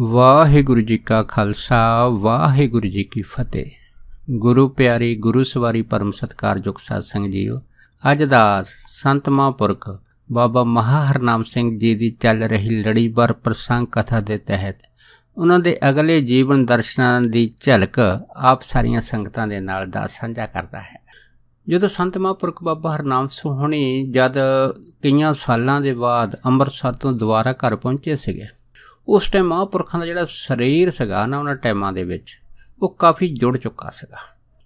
ਵਾਹਿਗੁਰੂ ਜੀ ਕਾ ਖਾਲਸਾ ਵਾਹਿਗੁਰੂ ਜੀ ਕੀ ਫਤਿਹ ਗੁਰੂ ਪਿਆਰੀ ਗੁਰੂ ਸਵਾਰੀ ਪਰਮ ਸਤਕਾਰਯੋਗ ਸਾਧ ਸੰਗ ਜੀਓ ਅੱਜ ਦਾ ਸੰਤ ਮਹਾਂਪੁਰਖ ਬਾਬਾ ਮਹਾਹਰਨਾਮ ਸਿੰਘ ਜੀ ਦੀ ਚੱਲ ਰਹੀ ਲੜੀਵਾਰ ਪ੍ਰਸੰਗ ਕਥਾ ਦੇ ਤਹਿਤ ਉਹਨਾਂ ਦੇ ਅਗਲੇ ਜੀਵਨ ਦਰਸ਼ਨਾਂ ਦੀ ਝਲਕ ਆਪ ਸਾਰੀਆਂ ਸੰਗਤਾਂ ਦੇ ਨਾਲ ਦਾ ਸਾਂਝਾ ਕਰਦਾ ਹੈ ਜਦੋਂ ਸੰਤ ਮਹਾਂਪੁਰਖ ਬਾਬਾ ਹਰਨਾਮ ਸਿੰਘ ਜਦ ਕਈਆਂ ਸਾਲਾਂ ਦੇ ਬਾਅਦ ਅੰਮ੍ਰਿਤਸਰ ਤੋਂ ਦੁਬਾਰਾ ਘਰ ਪਹੁੰਚੇ ਸੀਗੇ ਉਸ ਟਾਈਮ ਮਹਾਪੁਰਖਾਂ ਦਾ ਜਿਹੜਾ ਸਰੀਰ ਸੀਗਾ ਨਾ ਉਹਨਾਂ ਟਾਈਮਾਂ ਦੇ ਵਿੱਚ ਉਹ ਕਾਫੀ ਜੁੜ ਚੁੱਕਾ ਸੀਗਾ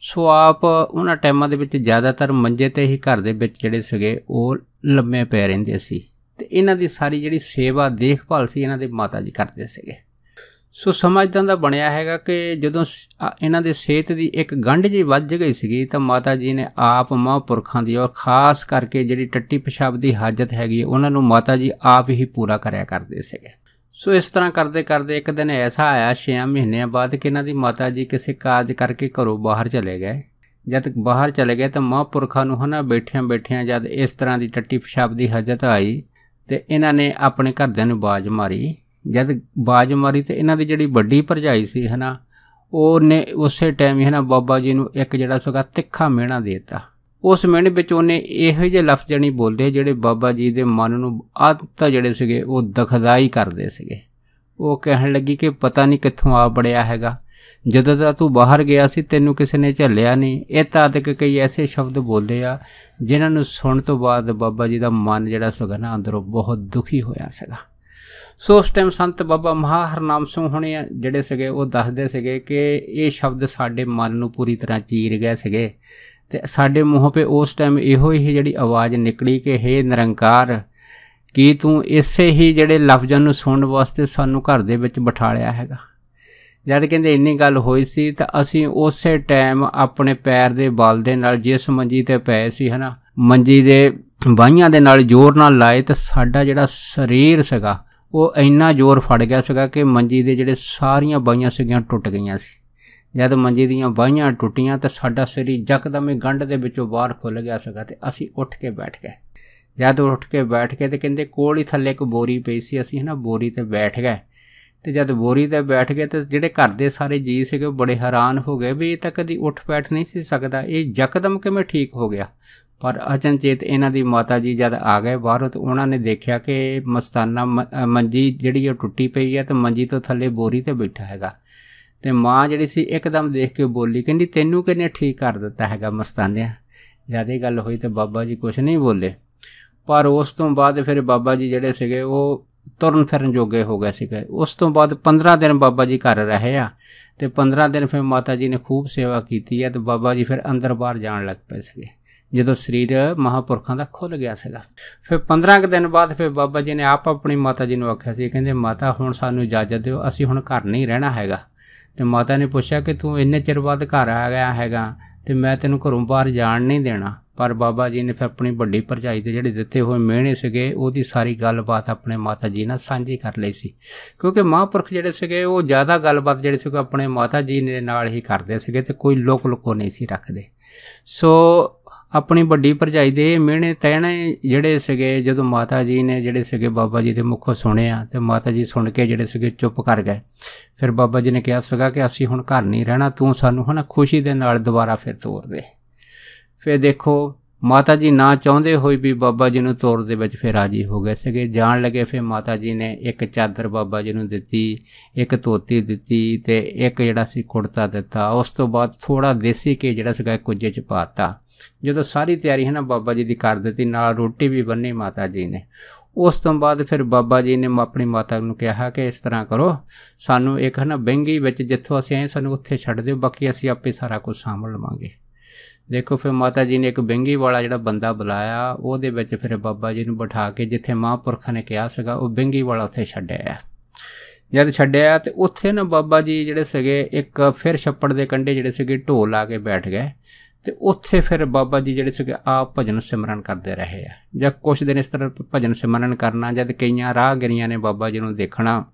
ਸੋ ਆਪ ਉਹਨਾਂ ਟਾਈਮਾਂ ਦੇ ਵਿੱਚ ਜ਼ਿਆਦਾਤਰ ਮੰਜੇ ਤੇ ਹੀ ਘਰ ਦੇ ਵਿੱਚ ਜਿਹੜੇ ਸੀਗੇ ਉਹ ਲੰਮੇ ਪੈ ਰਹਿੰਦੇ ਸੀ ਤੇ ਇਹਨਾਂ ਦੀ ਸਾਰੀ ਜਿਹੜੀ ਸੇਵਾ ਦੇਖਭਾਲ ਸੀ ਇਹਨਾਂ ਦੇ ਮਾਤਾ ਜੀ ਕਰਦੇ ਸੀਗੇ ਸੋ ਸਮਾਜਦਾਂ ਦਾ ਬਣਿਆ ਹੈਗਾ ਕਿ ਜਦੋਂ ਇਹਨਾਂ ਦੇ ਸਿਹਤ ਦੀ ਇੱਕ ਗੰਢ ਜੀ ਵੱਜ ਗਈ ਸੀਗੀ ਤਾਂ ਮਾਤਾ ਜੀ ਨੇ ਆਪ ਮਹਾਪੁਰਖਾਂ ਦੀ ਔਰ ਖਾਸ ਕਰਕੇ ਜਿਹੜੀ ਟੱਟੀ ਪਿਸ਼ਾਬ ਦੀ ਹਾਜਤ ਹੈਗੀ ਉਹਨਾਂ ਨੂੰ ਮਾਤਾ ਜੀ ਆਪ ਹੀ ਪੂਰਾ ਕਰਿਆ ਕਰਦੇ ਸੀਗੇ ਸੋ ਇਸ ਤਰ੍ਹਾਂ ਕਰਦੇ ਕਰਦੇ ਇੱਕ ਦਿਨ ਐਸਾ ਆਇਆ 6 ਮਹੀਨਿਆਂ ਬਾਅਦ ਕਿ ਇਹਨਾਂ ਦੀ ਮਾਤਾ ਜੀ ਕਿਸੇ ਕਾਜ ਕਰਕੇ ਘਰੋਂ ਬਾਹਰ ਚਲੇ ਗਏ ਜਦ ਬਾਹਰ ਚਲੇ ਗਏ ਤਾਂ ਮਹਾਂਪੁਰਖਾਂ ਨੂੰ ਹਨਾ ਬੈਠਿਆਂ ਬੈਠਿਆਂ ਜਦ ਇਸ ਤਰ੍ਹਾਂ ਦੀ ਟੱਟੀ ਪਿਸ਼ਾਬ ਦੀ ਹਜਤ ਆਈ ਤੇ ਇਹਨਾਂ ਨੇ ਆਪਣੇ ਘਰਦਿਆਂ ਨੂੰ ਬਾਜ ਮਾਰੀ ਜਦ ਬਾਜ ਮਾਰੀ ਤੇ ਇਹਨਾਂ ਦੀ ਜਿਹੜੀ ਵੱਡੀ ਭਰਜਾਈ ਸੀ ਹਨਾ ਉਹਨੇ ਉਸੇ ਟਾਈਮ ਹੀ ਹਨਾ ਬਾਬਾ ਜੀ ਨੂੰ ਇੱਕ ਜਿਹੜਾ ਸਗਾ ਤਿੱਖਾ ਮਿਹਣਾ ਦੇ ਦਿੱਤਾ ਉਸ ਮਿੰਟ ਵਿੱਚ ਉਹਨੇ ਇਹੋ ਜਿਹੇ ਲਫ਼ਜ਼ ਜਣੀ ਬੋਲਦੇ ਜਿਹੜੇ ਬਾਬਾ ਜੀ ਦੇ ਮਨ ਨੂੰ ਆਦਤਾ ਜਿਹੜੇ ਸੀਗੇ ਉਹ ਦਖਦਾਈ ਕਰਦੇ ਸੀਗੇ ਉਹ ਕਹਿਣ ਲੱਗੀ ਕਿ ਪਤਾ ਨਹੀਂ ਕਿੱਥੋਂ ਆ ਬੜਿਆ ਹੈਗਾ ਜਦੋਂ ਦਾ ਤੂੰ ਬਾਹਰ ਗਿਆ ਸੀ ਤੈਨੂੰ ਕਿਸੇ ਨੇ ਝੱਲਿਆ ਨਹੀਂ ਇਹ ਤਾਂ ਤੱਕ ਕਈ ਐਸੇ ਸ਼ਬਦ ਬੋਲੇ ਆ ਜਿਨ੍ਹਾਂ ਨੂੰ ਸੁਣਨ ਤੋਂ ਬਾਅਦ ਬਾਬਾ ਜੀ ਦਾ ਮਨ ਜਿਹੜਾ ਸੀਗਾ ਨਾ ਅੰਦਰੋਂ ਬਹੁਤ ਦੁਖੀ ਹੋਇਆ ਸੀਗਾ ਸੋ ਉਸ ਟਾਈਮ ਸੰਤ ਬਾਬਾ ਮਹਾ ਹਰਨਾਮ ਸਿੰਘ ਹੁਣੇ ਜਿਹੜੇ ਸੀਗੇ ਉਹ ਦੱਸਦੇ ਸੀਗੇ ਕਿ ਇਹ ਸ਼ਬਦ ਸਾਡੇ ਮਨ ਨੂੰ ਪੂਰੀ ਤਰ੍ਹਾਂ ਚੀਰ ਗਏ ਸੀਗੇ ਤੇ ਸਾਡੇ ਮੂੰਹੋਂ 'ਤੇ ਉਸ ਟਾਈਮ ਇਹੋ ਹੀ ਜਿਹੜੀ ਆਵਾਜ਼ ਨਿਕਲੀ ਕਿ हे ਨਿਰੰਕਾਰ ਕੀ ਤੂੰ ਇਸੇ ਹੀ ਜਿਹੜੇ ਲਫ਼ਜ਼ਾਂ ਨੂੰ ਸੁਣਨ ਵਾਸਤੇ ਸਾਨੂੰ ਘਰ ਦੇ ਵਿੱਚ ਬਿਠਾ ਲਿਆ ਹੈਗਾ ਜਦ ਕਹਿੰਦੇ ਇੰਨੀ ਗੱਲ ਹੋਈ ਸੀ ਤਾਂ ਅਸੀਂ ਉਸੇ ਟਾਈਮ ਆਪਣੇ ਪੈਰ ਦੇ ਬਲ ਦੇ ਨਾਲ ਜਿਸ ਮੰਜੀ ਤੇ ਪਏ ਸੀ ਹਨਾ ਮੰਜੀ ਦੇ ਬਾਹਾਂ ਦੇ ਨਾਲ ਜ਼ੋਰ ਨਾਲ ਲਾਏ ਤਾਂ ਸਾਡਾ ਜਿਹੜਾ ਸਰੀਰ ਸੀਗਾ ਉਹ ਇੰਨਾ ਜ਼ੋਰ ਫੜ ਗਿਆ ਸੀਗਾ ਕਿ ਮੰਜੀ ਦੇ ਜਿਹੜੇ ਸਾਰੀਆਂ ਬਾਈਆਂ ਸੀਗੀਆਂ ਟੁੱਟ ਗਈਆਂ ਸੀ ਜਦ ਮੰਜੀ ਦੀਆਂ ਬਾਈਆਂ ਟੁੱਟੀਆਂ ਤਾਂ ਸਾਡਾ ਸਰੀਰ ਜਕਦਮ ਹੀ ਗੰਢ ਦੇ ਵਿੱਚੋਂ ਬਾਹਰ ਖੁੱਲ ਗਿਆ ਸੀਗਾ ਤੇ ਅਸੀਂ ਉੱਠ ਕੇ ਬੈਠ ਗਏ ਜਦ ਉੱਠ ਕੇ ਬੈਠ ਕੇ ਤੇ ਕਹਿੰਦੇ ਕੋਲ ਹੀ ਥੱਲੇ ਇੱਕ ਬੋਰੀ ਪਈ ਸੀ ਅਸੀਂ ਹਨਾ ਬੋਰੀ ਤੇ ਬੈਠ ਗਏ ਤੇ ਜਦ ਬੋਰੀ ਤੇ ਬੈਠ ਗਏ ਤੇ ਜਿਹੜੇ ਘਰ ਦੇ ਸਾਰੇ ਜੀ ਸੀਗੇ ਬੜੇ ਹੈਰਾਨ ਹੋ ਗਏ ਵੀ ਇਹ ਤਾਂ ਕਦੀ ਉੱਠ ਬੈਠ ਨਹੀਂ ਸੀ ਸਕਦਾ ਇਹ ਯਕਦਮ ਕਿਵੇਂ ਠੀਕ ਹੋ ਗਿਆ ਪਰ ਅਚਨਚੇਤ ਇਹਨਾਂ ਦੀ ਮਾਤਾ ਜੀ ਜਦ ਆ ਗਏ ਬਾਹਰੋਂ ਤਾਂ ਉਹਨਾਂ ਨੇ ਦੇਖਿਆ ਕਿ ਮਸਤਾਨਾ ਮੰਜੀ ਜਿਹੜੀ ਉਹ ਟੁੱਟੀ ਪਈ ਹੈ ਤੇ ਮੰਜੀ ਤੋਂ ਥੱਲੇ ਬੋਰੀ ਤੇ ਬੈਠਾ ਹੈਗਾ ਤੇ ਮਾਂ ਜਿਹੜੀ ਸੀ ਇੱਕਦਮ ਦੇਖ ਕੇ ਬੋਲੀ ਕਹਿੰਦੀ ਤੈਨੂੰ ਕਿਹਨੇ ਠੀਕ ਕਰ ਦਿੱਤਾ ਹੈਗਾ ਮਸਤਾਨਿਆ ਜਦ ਇਹ ਗੱਲ ਹੋਈ ਤੇ ਬਾਬਾ ਜੀ ਕੁਝ ਨਹੀਂ ਬੋਲੇ ਪਰ ਉਸ ਤੋਂ ਬਾਅਦ ਫਿਰ ਬਾਬਾ ਜੀ ਜਿਹੜੇ ਸੀਗੇ ਉਹ ਤੁਰਨ ਫਿਰਨ ਜੋਗੇ ਹੋ ਗਏ ਸੀਗੇ ਉਸ ਤੋਂ ਬਾਅਦ 15 ਦਿਨ ਬਾਬਾ ਜੀ ਘਰ ਰਹੇ ਆ ਤੇ 15 ਦਿਨ ਫਿਰ ਮਾਤਾ ਜੀ ਨੇ ਖੂਬ ਸੇਵਾ ਕੀਤੀ ਹੈ ਤੇ ਬਾਬਾ ਜੀ ਫਿਰ ਅੰਦਰ ਬਾਹਰ ਜਾਣ ਲੱਗ ਪਏ ਸੀਗੇ ਜਦੋਂ ਸਰੀਰ ਮਹਾਪੁਰਖਾਂ ਦਾ ਖੁੱਲ ਗਿਆ ਸੀਗਾ ਫਿਰ 15 ਕੁ ਦਿਨ ਬਾਅਦ ਫਿਰ ਬਾਬਾ ਜੀ ਨੇ ਆਪ ਆਪਣੀ ਮਾਤਾ ਜੀ ਨੂੰ ਆਖਿਆ ਸੀ ਕਹਿੰਦੇ ਮਾਤਾ ਹੁਣ ਸਾਨੂੰ ਇਜਾਜ਼ਤ ਦਿਓ ਅਸੀਂ ਹੁਣ ਘਰ ਨਹੀਂ ਰਹਿਣਾ ਹੈਗਾ ਤੇ ਮਾਤਾ ਨੇ ਪੁੱਛਿਆ ਕਿ ਤੂੰ ਇੰਨੇ ਚਿਰ ਬਾਅਦ ਘਰ ਆ ਗਿਆ ਹੈਗਾ ਤੇ ਮੈਂ ਤੈਨੂੰ ਘਰੋਂ ਬਾਹਰ ਜਾਣ ਨਹੀਂ ਦੇਣਾ ਪਰ ਬਾਬਾ ਜੀ ਨੇ ਫਿਰ ਆਪਣੀ ਵੱਡੀ ਪਰਜਾਈ ਦੇ ਜਿਹੜੇ ਦਿੱਤੇ ਹੋਏ ਮਿਹਣੇ ਸੀਗੇ ਉਹਦੀ ਸਾਰੀ ਗੱਲਬਾਤ ਆਪਣੇ ਮਾਤਾ ਜੀ ਨਾਲ ਸਾਂਝੀ ਕਰ ਲਈ ਸੀ ਕਿਉਂਕਿ ਮਹਾਪੁਰਖ ਜਿਹੜੇ ਸੀਗੇ ਉਹ ਜ਼ਿਆਦਾ ਗੱਲਬਾਤ ਜਿਹੜੇ ਸੀਗੇ ਆਪਣੇ ਮਾਤਾ ਜੀ ਦੇ ਨਾਲ ਹੀ ਕਰਦੇ ਸੀਗੇ ਤੇ ਕੋਈ ਲੋਕ ਲੁਕੋ ਨਹੀਂ ਸੀ ਰੱਖਦੇ ਸੋ ਆਪਣੀ ਵੱਡੀ ਭਰਜਾਈ ਦੇ ਮਿਹਣੇ ਤਹਿਣੇ ਜਿਹੜੇ ਸੀਗੇ ਜਦੋਂ ਮਾਤਾ ਜੀ ਨੇ ਜਿਹੜੇ ਸੀਗੇ ਬਾਬਾ ਜੀ ਦੇ ਮੁਖੋਂ ਸੁਣਿਆ ਤੇ ਮਾਤਾ ਜੀ ਸੁਣ ਕੇ ਜਿਹੜੇ ਸੀਗੇ ਚੁੱਪ ਕਰ ਗਏ ਫਿਰ ਬਾਬਾ ਜੀ ਨੇ ਕਿਹਾ ਸੀਗਾ ਕਿ ਅਸੀਂ ਹੁਣ ਘਰ ਨਹੀਂ ਰਹਿਣਾ ਤੂੰ ਸਾਨੂੰ ਹਨਾ ਖੁਸ਼ੀ ਦੇ ਨਾਲ ਦੁਬਾਰਾ ਫਿਰ ਤੋਰ ਦੇ ਫਿਰ ਦੇਖੋ ਮਾਤਾ ਜੀ ਨਾ ਚਾਹੁੰਦੇ ਹੋਏ ਵੀ ਬਾਬਾ ਜੀ ਨੂੰ ਤੋਰ ਦੇ ਵਿੱਚ ਫਿਰ ਰਾਜੀ ਹੋ ਗਏ ਸਗੇ ਜਾਣ ਲੱਗੇ ਫਿਰ ਮਾਤਾ ਜੀ ਨੇ ਇੱਕ ਚਾਦਰ ਬਾਬਾ ਜੀ ਨੂੰ ਦਿੱਤੀ ਇੱਕ ਧੋਤੀ ਦਿੱਤੀ ਤੇ ਇੱਕ ਜਿਹੜਾ ਸੀ ਕੁੜਤਾ ਦਿੱਤਾ ਉਸ ਤੋਂ ਬਾਅਦ ਥੋੜਾ ਦੇਸੀ ਕੇ ਜਿਹੜਾ ਸੀਗਾ ਕੁਝੇ ਚ ਪਾਤਾ ਜਦੋਂ ਸਾਰੀ ਤਿਆਰੀ ਹੈ ਨਾ ਬਾਬਾ ਜੀ ਦੀ ਕਰ ਦਿੱਤੀ ਨਾਲ ਰੋਟੀ ਵੀ ਬੰਨੀ ਮਾਤਾ ਜੀ ਨੇ ਉਸ ਤੋਂ ਬਾਅਦ ਫਿਰ ਬਾਬਾ ਜੀ ਨੇ ਆਪਣੀ ਮਾਤਾ ਨੂੰ ਕਿਹਾ ਕਿ ਇਸ ਤਰ੍ਹਾਂ ਕਰੋ ਸਾਨੂੰ ਇੱਕ ਹਨਾ ਬੰਗੀ ਵਿੱਚ ਜਿੱਥੋਂ ਅਸੀਂ ਆਏ ਸਾਨੂੰ ਉੱਥੇ ਛੱਡ ਦਿਓ ਬਾਕੀ ਅਸੀਂ ਆਪੇ ਸਾਰਾ ਕੁਝ ਸਾਂਭ ਲਵਾਂਗੇ ਦੇਖੋ ਫਿਰ ਮਾਤਾ ਜੀ ਨੇ ਇੱਕ ਬੰਗੀ ਵਾਲਾ ਜਿਹੜਾ ਬੰਦਾ ਬੁਲਾਇਆ ਉਹਦੇ ਵਿੱਚ ਫਿਰ ਬਾਬਾ ਜੀ ਨੂੰ ਬਿਠਾ ਕੇ ਜਿੱਥੇ ਮਹਾਂਪੁਰਖਾਂ ਨੇ ਕਿਹਾ ਸੀਗਾ ਉਹ ਬੰਗੀ ਵਾਲਾ ਉੱਥੇ ਛੱਡਿਆ ਜਦ ਛੱਡਿਆ ਤੇ ਉੱਥੇ ਨਾ ਬਾਬਾ ਜੀ ਜਿਹੜੇ ਸੀਗੇ ਇੱਕ ਫਿਰ ਛੱਪੜ ਦੇ ਕੰਢੇ ਜਿਹੜੇ ਸੀਗੇ ਢੋਲ ਲਾ ਕੇ ਬੈਠ ਗਏ ਤੇ ਉੱਥੇ ਫਿਰ ਬਾਬਾ ਜੀ ਜਿਹੜੇ ਸੀਗੇ ਆਪ ਭਜਨ ਸਿਮਰਨ ਕਰਦੇ ਰਹੇ ਆ ਜਾਂ ਕੁਝ ਦਿਨ ਇਸ ਤਰ੍ਹਾਂ ਭਜਨ ਸਿਮਰਨ ਕਰਨਾ ਜਦ ਕਈਆਂ ਰਾਹਗਰੀਆਂ ਨੇ ਬਾਬਾ ਜੀ ਨੂੰ ਦੇਖਣਾ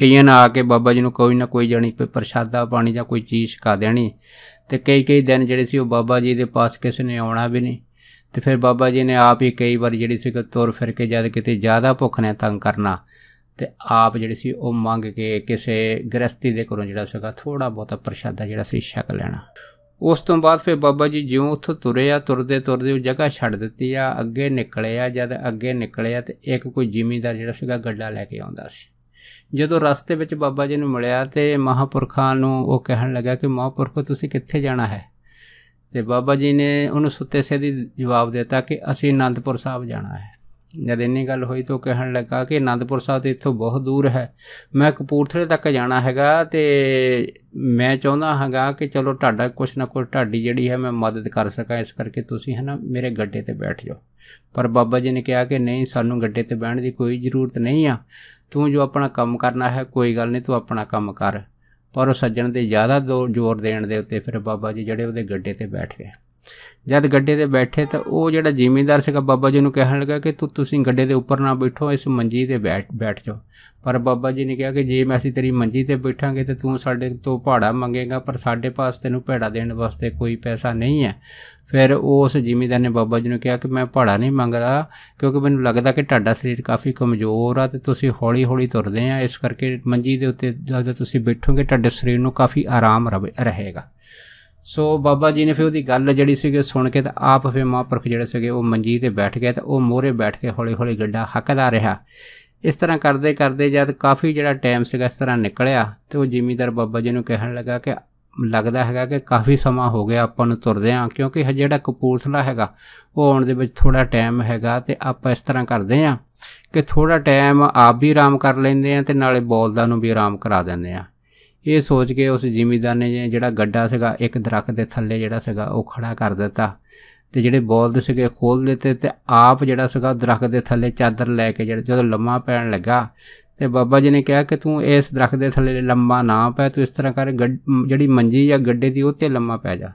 ਕਈਆਂ ਨੇ ਆ ਕੇ ਬਾਬਾ ਜੀ ਨੂੰ ਕੋਈ ਨਾ ਕੋਈ ਜਾਨੀ ਪ੍ਰਸ਼ਾਦਾ ਪਾਣੀ ਜਾਂ ਕੋਈ ਚੀਜ਼ ਛਕਾ ਦੇਣੀ ਤੇ ਕਈ ਕਈ ਦਿਨ ਜਿਹੜੇ ਸੀ ਉਹ ਬਾਬਾ ਜੀ ਦੇ ਪਾਸ ਕਿਸੇ ਨੇ ਆਉਣਾ ਵੀ ਨਹੀਂ ਤੇ ਫਿਰ ਬਾਬਾ ਜੀ ਨੇ ਆਪ ਹੀ ਕਈ ਵਾਰ ਜਿਹੜੀ ਸੀ ਕਿ ਤੁਰ ਫਿਰ ਕੇ ਜਦ ਕਿਤੇ ਜ਼ਿਆਦਾ ਭੁੱਖ ਨੇ ਤੰਗ ਕਰਨਾ ਤੇ ਆਪ ਜਿਹੜੀ ਸੀ ਉਹ ਮੰਗ ਕੇ ਕਿਸੇ ਗ੍ਰਸਤੀ ਦੇ ਕੋਲੋਂ ਜਿਹੜਾ ਸੀਗਾ ਥੋੜਾ ਬਹੁਤਾ ਪ੍ਰਸ਼ਾਦਾ ਜਿਹੜਾ ਸੀ ਛਕ ਲੈਣਾ ਉਸ ਤੋਂ ਬਾਅਦ ਫਿਰ ਬਾਬਾ ਜੀ ਜਿਉਂ ਉੱਥੋਂ ਤੁਰੇ ਆ ਤੁਰਦੇ ਤੁਰਦੇ ਉਹ ਜਗ੍ਹਾ ਛੱਡ ਦਿੱਤੀ ਆ ਅੱਗੇ ਨਿਕਲੇ ਆ ਜਦ ਅੱਗੇ ਨਿਕਲੇ ਆ ਤੇ ਇੱਕ ਕੋਈ ਜ਼ਿਮੀਂਦਾਰ ਜਿਹੜਾ ਸੀਗਾ ਗੱਡਾ ਲੈ ਕੇ ਆਉਂਦਾ ਸੀ ਜਦੋਂ ਰਸਤੇ ਵਿੱਚ ਬਾਬਾ ਜੀ ਨੂੰ ਮਿਲਿਆ ਤੇ ਮਹਾਪੁਰਖਾਂ ਨੂੰ ਉਹ ਕਹਿਣ ਲੱਗਾ ਕਿ ਮਹਾਪੁਰਖੋ ਤੁਸੀਂ ਕਿੱਥੇ ਜਾਣਾ ਹੈ ਤੇ ਬਾਬਾ ਜੀ ਨੇ ਉਹਨੂੰ ਸੁੱਤੇ ਸੇ ਦੀ ਜਵਾਬ ਦਿੱਤਾ ਕਿ ਅਸੀਂ ਅਨੰਦਪੁਰ ਸਾਹਿਬ ਜਾਣਾ ਹੈ ਜਦ ਇੰਨੀ ਗੱਲ ਹੋਈ ਤਾਂ ਕਹਿਣ ਲੱਗਾ ਕਿ ਅਨੰਦਪੁਰ ਸਾਹਿਬ ਤੇ ਇੱਥੋਂ ਬਹੁਤ ਦੂਰ ਹੈ ਮੈਂ ਕਪੂਰਥਲੇ ਤੱਕ ਜਾਣਾ ਹੈਗਾ ਤੇ ਮੈਂ ਚਾਹੁੰਦਾ ਹਾਂਗਾ ਕਿ ਚਲੋ ਤੁਹਾਡਾ ਕੁਛ ਨਾ ਕੁਛ ਤੁਹਾਡੀ ਜਿਹੜੀ ਹੈ ਮੈਂ ਮਦਦ ਕਰ ਸਕਾਂ ਇਸ ਕਰਕੇ ਤੁਸੀਂ ਹਨਾ ਮੇਰੇ ਗੱਡੇ ਤੇ ਬੈਠ ਜਾਓ ਪਰ ਬਾਬਾ ਜੀ ਨੇ ਕਿਹਾ ਕਿ ਨਹੀਂ ਸਾਨੂੰ ਗੱਡੇ ਤੇ ਬਹਿਣ ਦੀ ਕੋਈ ਜ਼ਰੂਰਤ ਨਹੀਂ ਆ ਤੂੰ ਜੋ ਆਪਣਾ ਕੰਮ ਕਰਨਾ ਹੈ ਕੋਈ ਗੱਲ ਨਹੀਂ ਤੂੰ ਆਪਣਾ ਕੰਮ ਕਰ ਪਰ ਉਹ ਸੱਜਣ ਦੇ ਜ਼ਿਆਦਾ ਜ਼ੋਰ ਦੇਣ ਦੇ ਉੱਤੇ ਫਿਰ ਬਾਬਾ ਜੀ ਜਿਹੜੇ ਉਹਦੇ ਗੱਡੇ ਤੇ ਬੈਠ ਗਏ ਜਦ ਗੱਡੇ ਤੇ ਬੈਠੇ ਤਾਂ ਉਹ ਜਿਹੜਾ ਜ਼ਿਮੀਂਦਾਰ ਸੀਗਾ ਬਾਬਾ ਜੀ ਨੂੰ ਕਹਿਣ ਲੱਗਾ ਕਿ ਤੂੰ ਤੁਸੀਂ ਗੱਡੇ ਦੇ ਉੱਪਰ ਨਾ ਬੈਠੋ ਇਸ ਮੰਜੀ ਤੇ ਬੈਠ ਬੈਠ ਜਾਓ ਪਰ ਬਾਬਾ ਜੀ ਨੇ ਕਿਹਾ ਕਿ ਜੇ ਮੈਂ ਅਸੀਂ ਤੇਰੀ ਮੰਜੀ ਤੇ ਬੈਠਾਂਗੇ ਤੇ ਤੂੰ ਸਾਡੇ ਤੋਂ ਭਾੜਾ ਮੰਗੇਗਾ ਪਰ ਸਾਡੇ ਪਾਸ ਤੈਨੂੰ ਭੇੜਾ ਦੇਣ ਵਾਸਤੇ ਕੋਈ ਪੈਸਾ ਨਹੀਂ ਹੈ ਫਿਰ ਉਸ ਜ਼ਿਮੀਂਦਾਰ ਨੇ ਬਾਬਾ ਜੀ ਨੂੰ ਕਿਹਾ ਕਿ ਮੈਂ ਭਾੜਾ ਨਹੀਂ ਮੰਗਦਾ ਕਿਉਂਕਿ ਮੈਨੂੰ ਲੱਗਦਾ ਕਿ ਤੁਹਾਡਾ ਸਰੀਰ ਕਾਫੀ ਕਮਜ਼ੋਰ ਆ ਤੇ ਤੁਸੀਂ ਹੌਲੀ-ਹੌਲੀ ਤੁਰਦੇ ਆ ਇਸ ਕਰਕੇ ਮੰਜੀ ਦੇ ਉੱਤੇ ਜਦ ਤੁਸੀਂ ਬੈਠੋਗੇ ਤੁਹਾਡੇ ਸਰੀਰ ਨੂੰ ਕਾਫੀ ਆਰਾਮ ਰਹੇਗਾ ਸੋ ਬਾਬਾ ਜੀ ਨੇ ਫਿਰ ਉਹਦੀ ਗੱਲ ਜਿਹੜੀ ਸੀਗੀ ਸੁਣ ਕੇ ਤਾਂ ਆਪ ਫਿਰ ਮਹਾਂਪੁਰਖ ਜਿਹੜੇ ਸੀਗੇ ਉਹ ਮੰਜੀ ਤੇ ਬੈਠ ਗਏ ਤਾਂ ਉਹ ਮੋਹਰੇ ਬੈਠ ਕੇ ਹੌਲੀ-ਹੌਲੀ ਗੱਡਾ ਹੱਕਦਾ ਰਿਹਾ ਇਸ ਤਰ੍ਹਾਂ ਕਰਦੇ ਕਰਦੇ ਜਦ ਕਾਫੀ ਜਿਹੜਾ ਟਾਈਮ ਸੀਗਾ ਇਸ ਤਰ੍ਹਾਂ ਨਿਕਲਿਆ ਤੇ ਉਹ ਜ਼ਿਮੀਦਾਰ ਬਾਬਾ ਜੀ ਨੂੰ ਕਹਿਣ ਲੱਗਾ ਕਿ ਲੱਗਦਾ ਹੈਗਾ ਕਿ ਕਾਫੀ ਸਮਾਂ ਹੋ ਗਿਆ ਆਪਾਂ ਨੂੰ ਤੁਰਦੇ ਆ ਕਿਉਂਕਿ ਜਿਹੜਾ ਕਪੂਰਥਲਾ ਹੈਗਾ ਉਹ ਆਉਣ ਦੇ ਵਿੱਚ ਥੋੜਾ ਟਾਈਮ ਹੈਗਾ ਤੇ ਆਪਾਂ ਇਸ ਤਰ੍ਹਾਂ ਕਰਦੇ ਆ ਕਿ ਥੋੜਾ ਟਾਈਮ ਆਪ ਵੀ ਆਰਾਮ ਕਰ ਲੈਂਦੇ ਆ ਤੇ ਨਾਲੇ ਬੋਲਦਾ ਨੂੰ ਵੀ ਆਰਾਮ ਕਰਾ ਦਿੰਦੇ ਆ ਇਹ ਸੋਚ ਕੇ ਉਸ ਜ਼ਿਮੀਦਾਰ ਨੇ ਜਿਹੜਾ ਗੱਡਾ ਸੀਗਾ ਇੱਕ ਦਰਖਤ ਦੇ ਥੱਲੇ ਜਿਹੜਾ ਸੀਗਾ ਉਹ ਖੜਾ ਕਰ ਦਿੱਤਾ ਤੇ ਜਿਹੜੇ ਬੋਲਦ ਸੀਗੇ ਖੋਲ ਦਿੱਤੇ ਤੇ ਆਪ ਜਿਹੜਾ ਸੀਗਾ ਦਰਖਤ ਦੇ ਥੱਲੇ ਚਾਦਰ ਲੈ ਕੇ ਜਿਹੜਾ ਜਦੋਂ ਲੰਮਾ ਪੈਣ ਲੱਗਾ ਤੇ ਬਾਬਾ ਜੀ ਨੇ ਕਿਹਾ ਕਿ ਤੂੰ ਇਸ ਦਰਖਤ ਦੇ ਥੱਲੇ ਲੰਮਾ ਨਾ ਪੈ ਤੂੰ ਇਸ ਤਰ੍ਹਾਂ ਕਰ ਜਿਹੜੀ ਮੰਜੀ ਜਾਂ ਗੱਡੇ ਦੀ ਉਹ ਤੇ ਲੰਮਾ ਪੈ ਜਾ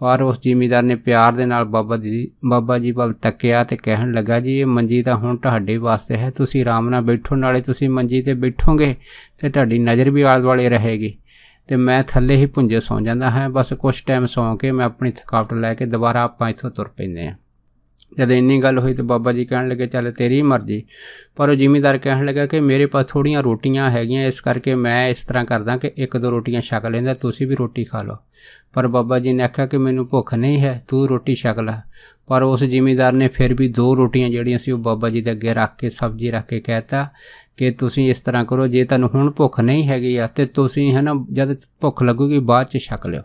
ਪਰ ਉਸ ਜ਼ਿਮੀਦਾਰ ਨੇ ਪਿਆਰ ਦੇ ਨਾਲ ਬਾਬਾ ਜੀ ਬਾਬਾ ਜੀ ਵੱਲ ਤੱਕਿਆ ਤੇ ਕਹਿਣ ਲੱਗਾ ਜੀ ਇਹ ਮੰਜੀ ਤਾਂ ਹੁਣ ਤੁਹਾਡੇ ਵਾਸਤੇ ਹੈ ਤੁਸੀਂ ਆਰਾਮ ਨਾਲ ਬੈਠੋ ਨਾਲੇ ਤੁਸੀਂ ਮੰਜੀ ਤੇ ਬੈਠੋਗੇ ਤੇ ਤੁਹਾਡੀ ਨਜ਼ਰ ਵੀ ਆਲ ਦੁਆਲੇ ਰਹੇਗੀ ਤੇ ਮੈਂ ਥੱਲੇ ਹੀ ਪੁੰਜੇ ਸੌਂ ਜਾਂਦਾ ਹਾਂ ਬਸ ਕੁਝ ਟਾਈਮ ਸੌਂ ਕੇ ਮੈਂ ਆਪਣੀ ਥਕਾਵਟ ਲੈ ਕੇ ਦੁਬਾਰਾ ਆਪਾਂ ਇੱਥੋਂ ਤੁਰ ਪੈਂਦੇ ਹਾਂ ਜਦ ਇੰਨੀ ਗੱਲ ਹੋਈ ਤੇ ਬਾਬਾ ਜੀ ਕਹਿਣ ਲੱਗੇ ਚੱਲ ਤੇਰੀ ਮਰਜ਼ੀ ਪਰ ਉਹ ਜ਼ਿਮੀਦਾਰ ਕਹਿਣ ਲੱਗਾ ਕਿ ਮੇਰੇ ਪਾਸ ਥੋੜੀਆਂ ਰੋਟੀਆਂ ਹੈਗੀਆਂ ਇਸ ਕਰਕੇ ਮੈਂ ਇਸ ਤਰ੍ਹਾਂ ਕਰਦਾ ਕਿ ਇੱਕ ਦੋ ਰੋਟੀਆਂ ਛਕ ਲੈਂਦਾ ਤੁਸੀਂ ਵੀ ਰੋਟੀ ਖਾ ਲਓ ਪਰ ਬਾਬਾ ਜੀ ਨੇ ਆਖਿਆ ਕਿ ਮੈਨੂੰ ਭੁੱਖ ਨਹੀਂ ਹੈ ਤੂੰ ਰੋਟੀ ਛਕ ਲੈ ਪਰ ਉਸ ਜ਼ਿਮੀਦਾਰ ਨੇ ਫਿਰ ਵੀ ਦੋ ਰੋਟੀਆਂ ਜਿਹੜੀਆਂ ਸੀ ਉਹ ਬਾਬਾ ਜੀ ਦੇ ਅੱਗੇ ਰੱਖ ਕੇ ਸਬਜ਼ੀ ਰੱਖ ਕੇ ਕਹਿਤਾ ਕਿ ਤੁਸੀਂ ਇਸ ਤਰ੍ਹਾਂ ਕਰੋ ਜੇ ਤੁਹਾਨੂੰ ਹੁਣ ਭੁੱਖ ਨਹੀਂ ਹੈਗੀ ਆ ਤੇ ਤੁਸੀਂ ਹਨਾ ਜਦ ਭੁੱਖ ਲੱਗੂਗੀ ਬਾਅਦ ਚ ਛਕ ਲਿਓ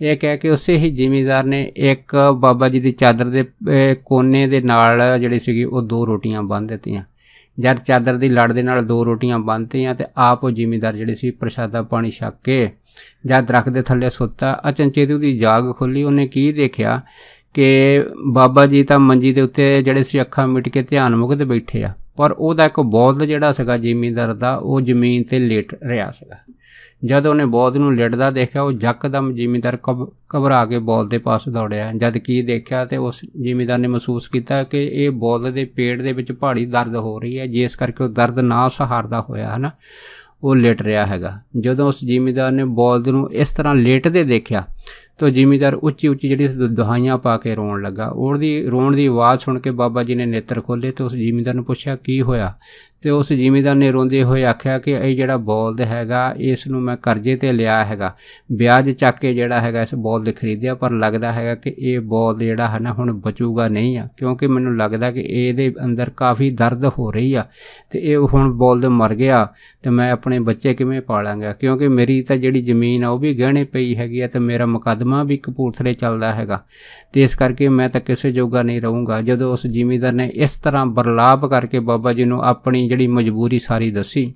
ਇਹ ਕਹਿ ਕੇ ਉਸੇ ਹੀ ਜ਼ਿਮੀਦਾਰ ਨੇ ਇੱਕ ਬਾਬਾ ਜੀ ਦੀ ਚਾਦਰ ਦੇ ਕੋਨੇ ਦੇ ਨਾਲ ਜਿਹੜੀ ਸੀਗੀ ਉਹ ਦੋ ਰੋਟੀਆਂ ਬੰਨ ਦਿੱਤੀਆਂ ਜਦ ਚਾਦਰ ਦੀ ਲੜ ਦੇ ਨਾਲ ਦੋ ਰੋਟੀਆਂ ਬੰਨਤੀਆਂ ਤੇ ਆਪ ਉਹ ਜ਼ਿਮੀਦਾਰ ਜਿਹੜੇ ਸੀ ਪ੍ਰਸ਼ਾਦਾ ਪਾਣੀ ਛੱਕ ਕੇ ਜਦ ਰੱਖ ਦੇ ਥੱਲੇ ਸੁੱਤਾ ਅਚਨਚੇਤ ਉਹਦੀ ਜਾਗ ਖੁੱਲੀ ਉਹਨੇ ਕੀ ਦੇਖਿਆ ਕਿ ਬਾਬਾ ਜੀ ਤਾਂ ਮੰਜੀ ਦੇ ਉੱਤੇ ਜਿਹੜੇ ਸੀ ਅੱਖਾਂ ਮਿਟ ਕੇ ਧਿਆਨ ਮੁਕਤ ਬੈਠੇ ਆ ਪਰ ਉਹਦਾ ਇੱਕ ਬੌਦਲ ਜਿਹੜਾ ਸੀਗਾ ਜ਼ਿਮੀਂਦਾਰ ਦਾ ਉਹ ਜ਼ਮੀਨ ਤੇ ਲੇਟ ਰਿਹਾ ਸੀਗਾ ਜਦ ਉਹਨੇ ਬੋਧ ਨੂੰ ਲੇਟਦਾ ਦੇਖਿਆ ਉਹ ਜੱਕਦਮ ਜ਼ਿਮੀਂਦਾਰ ਘਬਰਾ ਕੇ ਬੋਧ ਦੇ ਪਾਸ ਦੌੜਿਆ ਜਦ ਕੀ ਦੇਖਿਆ ਤੇ ਉਸ ਜ਼ਿਮੀਂਦਾਰ ਨੇ ਮਹਿਸੂਸ ਕੀਤਾ ਕਿ ਇਹ ਬੋਧ ਦੇ ਪੇਟ ਦੇ ਵਿੱਚ ਭਾਰੀ ਦਰਦ ਹੋ ਰਹੀ ਹੈ ਜਿਸ ਕਰਕੇ ਉਹ ਦਰਦ ਨਾ ਸਹਾਰਦਾ ਹੋਇਆ ਹਨਾ ਉਹ ਲੇਟ ਰਿਹਾ ਹੈਗਾ ਜਦੋਂ ਉਸ ਜ਼ਿਮੀਂਦਾਰ ਨੇ ਬੋਧ ਨੂੰ ਇਸ ਤਰ੍ਹਾਂ ਲੇਟਦੇ ਦੇਖਿਆ ਤੋ ਜ਼ਿਮੀਦਾਰ ਉੱਚੀ ਉੱਚੀ ਜਿਹੜੀ ਦੁਹਾਈਆਂ ਪਾ ਕੇ ਰੋਣ ਲੱਗਾ ਉਹਦੀ ਰੋਣ ਦੀ ਆਵਾਜ਼ ਸੁਣ ਕੇ ਬਾਬਾ ਜੀ ਨੇ ਨੇਤਰ ਖੋਲੇ ਤੇ ਉਸ ਜ਼ਿਮੀਦਾਰ ਨੂੰ ਪੁੱਛਿਆ ਕੀ ਹੋਇਆ ਤੇ ਉਸ ਜ਼ਿਮੀਦਾਰ ਨੇ ਰੋਂਦੇ ਹੋਏ ਆਖਿਆ ਕਿ ਇਹ ਜਿਹੜਾ ਬੋਲਦ ਹੈਗਾ ਇਸ ਨੂੰ ਮੈਂ ਕਰਜ਼ੇ ਤੇ ਲਿਆ ਹੈਗਾ ਵਿਆਜ ਚੱਕ ਕੇ ਜਿਹੜਾ ਹੈਗਾ ਇਸ ਬੋਲਦ ਖਰੀਦਿਆ ਪਰ ਲੱਗਦਾ ਹੈਗਾ ਕਿ ਇਹ ਬੋਲਦ ਜਿਹੜਾ ਹੈ ਨਾ ਹੁਣ ਬਚੂਗਾ ਨਹੀਂ ਆ ਕਿਉਂਕਿ ਮੈਨੂੰ ਲੱਗਦਾ ਕਿ ਇਹਦੇ ਅੰਦਰ ਕਾਫੀ ਦਰਦ ਹੋ ਰਹੀ ਆ ਤੇ ਇਹ ਹੁਣ ਬੋਲਦ ਮਰ ਗਿਆ ਤੇ ਮੈਂ ਆਪਣੇ ਬੱਚੇ ਕਿਵੇਂ ਪਾਲਾਂਗਾ ਕਿਉਂਕਿ ਮੇਰੀ ਤਾਂ ਜਿਹੜੀ ਜ਼ਮੀਨ ਆ ਉਹ ਵੀ ਗਹਿਣੇ ਪਈ ਹੈਗੀ ਆ ਤੇ ਮੇਰਾ ਮੁਕੱਦਮਾ ਮੁਕੱਦਮਾ ਵੀ ਕਪੂਰਥਲੇ ਚੱਲਦਾ ਹੈਗਾ ਤੇ ਇਸ ਕਰਕੇ ਮੈਂ ਤਾਂ ਕਿਸੇ ਜੋਗਾ ਨਹੀਂ ਰਹੂੰਗਾ ਜਦੋਂ ਉਸ ਜ਼ਿਮੀਂਦਾਰ ਨੇ ਇਸ ਤਰ੍ਹਾਂ ਬਰਲਾਪ ਕਰਕੇ ਬਾਬਾ ਜੀ ਨੂੰ ਆਪਣੀ ਜਿਹੜੀ ਮਜਬੂਰੀ ਸਾਰੀ ਦੱਸੀ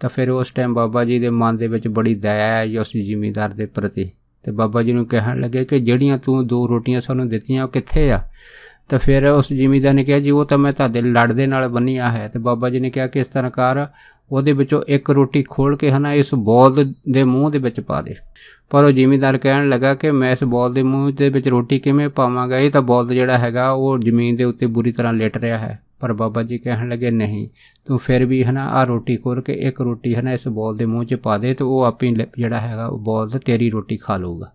ਤਾਂ ਫਿਰ ਉਸ ਟਾਈਮ ਬਾਬਾ ਜੀ ਦੇ ਮਨ ਦੇ ਵਿੱਚ ਬੜੀ ਦਇਆ ਆਈ ਉਸ ਜ਼ਿਮੀਂਦਾਰ ਦੇ ਪ੍ਰਤੀ ਤੇ ਬਾਬਾ ਜੀ ਨੂੰ ਕਹਿਣ ਲੱਗੇ ਕਿ ਜਿਹੜੀਆਂ ਤੂੰ ਦੋ ਰੋਟੀਆਂ ਸਾਨੂੰ ਦਿੱਤੀਆਂ ਉਹ ਕਿੱਥੇ ਆ ਤਾਂ ਫਿਰ ਉਸ ਜ਼ਿਮੀਂਦਾਰ ਨੇ ਕਿਹਾ ਜੀ ਉਹ ਤਾਂ ਮੈਂ ਤੁਹਾਡੇ ਲੜਦੇ ਨਾਲ ਬੰਨਿਆ ਹੈ ਤੇ ਬਾਬਾ ਜੀ ਨੇ ਕਿਹਾ ਕਿ ਇਸ ਤਰ੍ਹਾਂ ਕਰ ਉਹਦੇ ਵਿੱਚੋਂ ਇੱਕ ਰੋਟੀ ਖੋਲ ਕੇ ਹਨਾ ਇਸ ਬੋਲ ਦੇ ਮੂੰਹ ਦੇ ਵਿੱਚ ਪਾ ਦੇ ਪਰ ਉਹ ਜ਼ਿਮੀਂਦਾਰ ਕਹਿਣ ਲੱਗਾ ਕਿ ਮੈਂ ਇਸ ਬੋਲ ਦੇ ਮੂੰਹ ਦੇ ਵਿੱਚ ਰੋਟੀ ਕਿਵੇਂ ਪਾਵਾਂਗਾ ਇਹ ਤਾਂ ਬੋਲ ਜਿਹੜਾ ਹੈਗਾ ਉਹ ਜ਼ਮੀਨ ਦੇ ਉੱਤੇ ਬੁਰੀ ਤਰ੍ਹਾਂ ਲੇਟ ਰਿਹਾ ਹੈ ਪਰ ਬਾਬਾ ਜੀ ਕਹਿਣ ਲੱਗੇ ਨਹੀਂ ਤੂੰ ਫਿਰ ਵੀ ਹਨਾ ਆ ਰੋਟੀ ਖੋਲ ਕੇ ਇੱਕ ਰੋਟੀ ਹਨਾ ਇਸ ਬੋਲ ਦੇ ਮੂੰਹ 'ਚ ਪਾ ਦੇ ਤੇ ਉਹ ਆਪੇ ਜਿਹੜਾ ਹੈਗਾ ਉਹ ਬੋਲ ਤੇਰੀ ਰੋਟੀ ਖਾ ਲਊਗਾ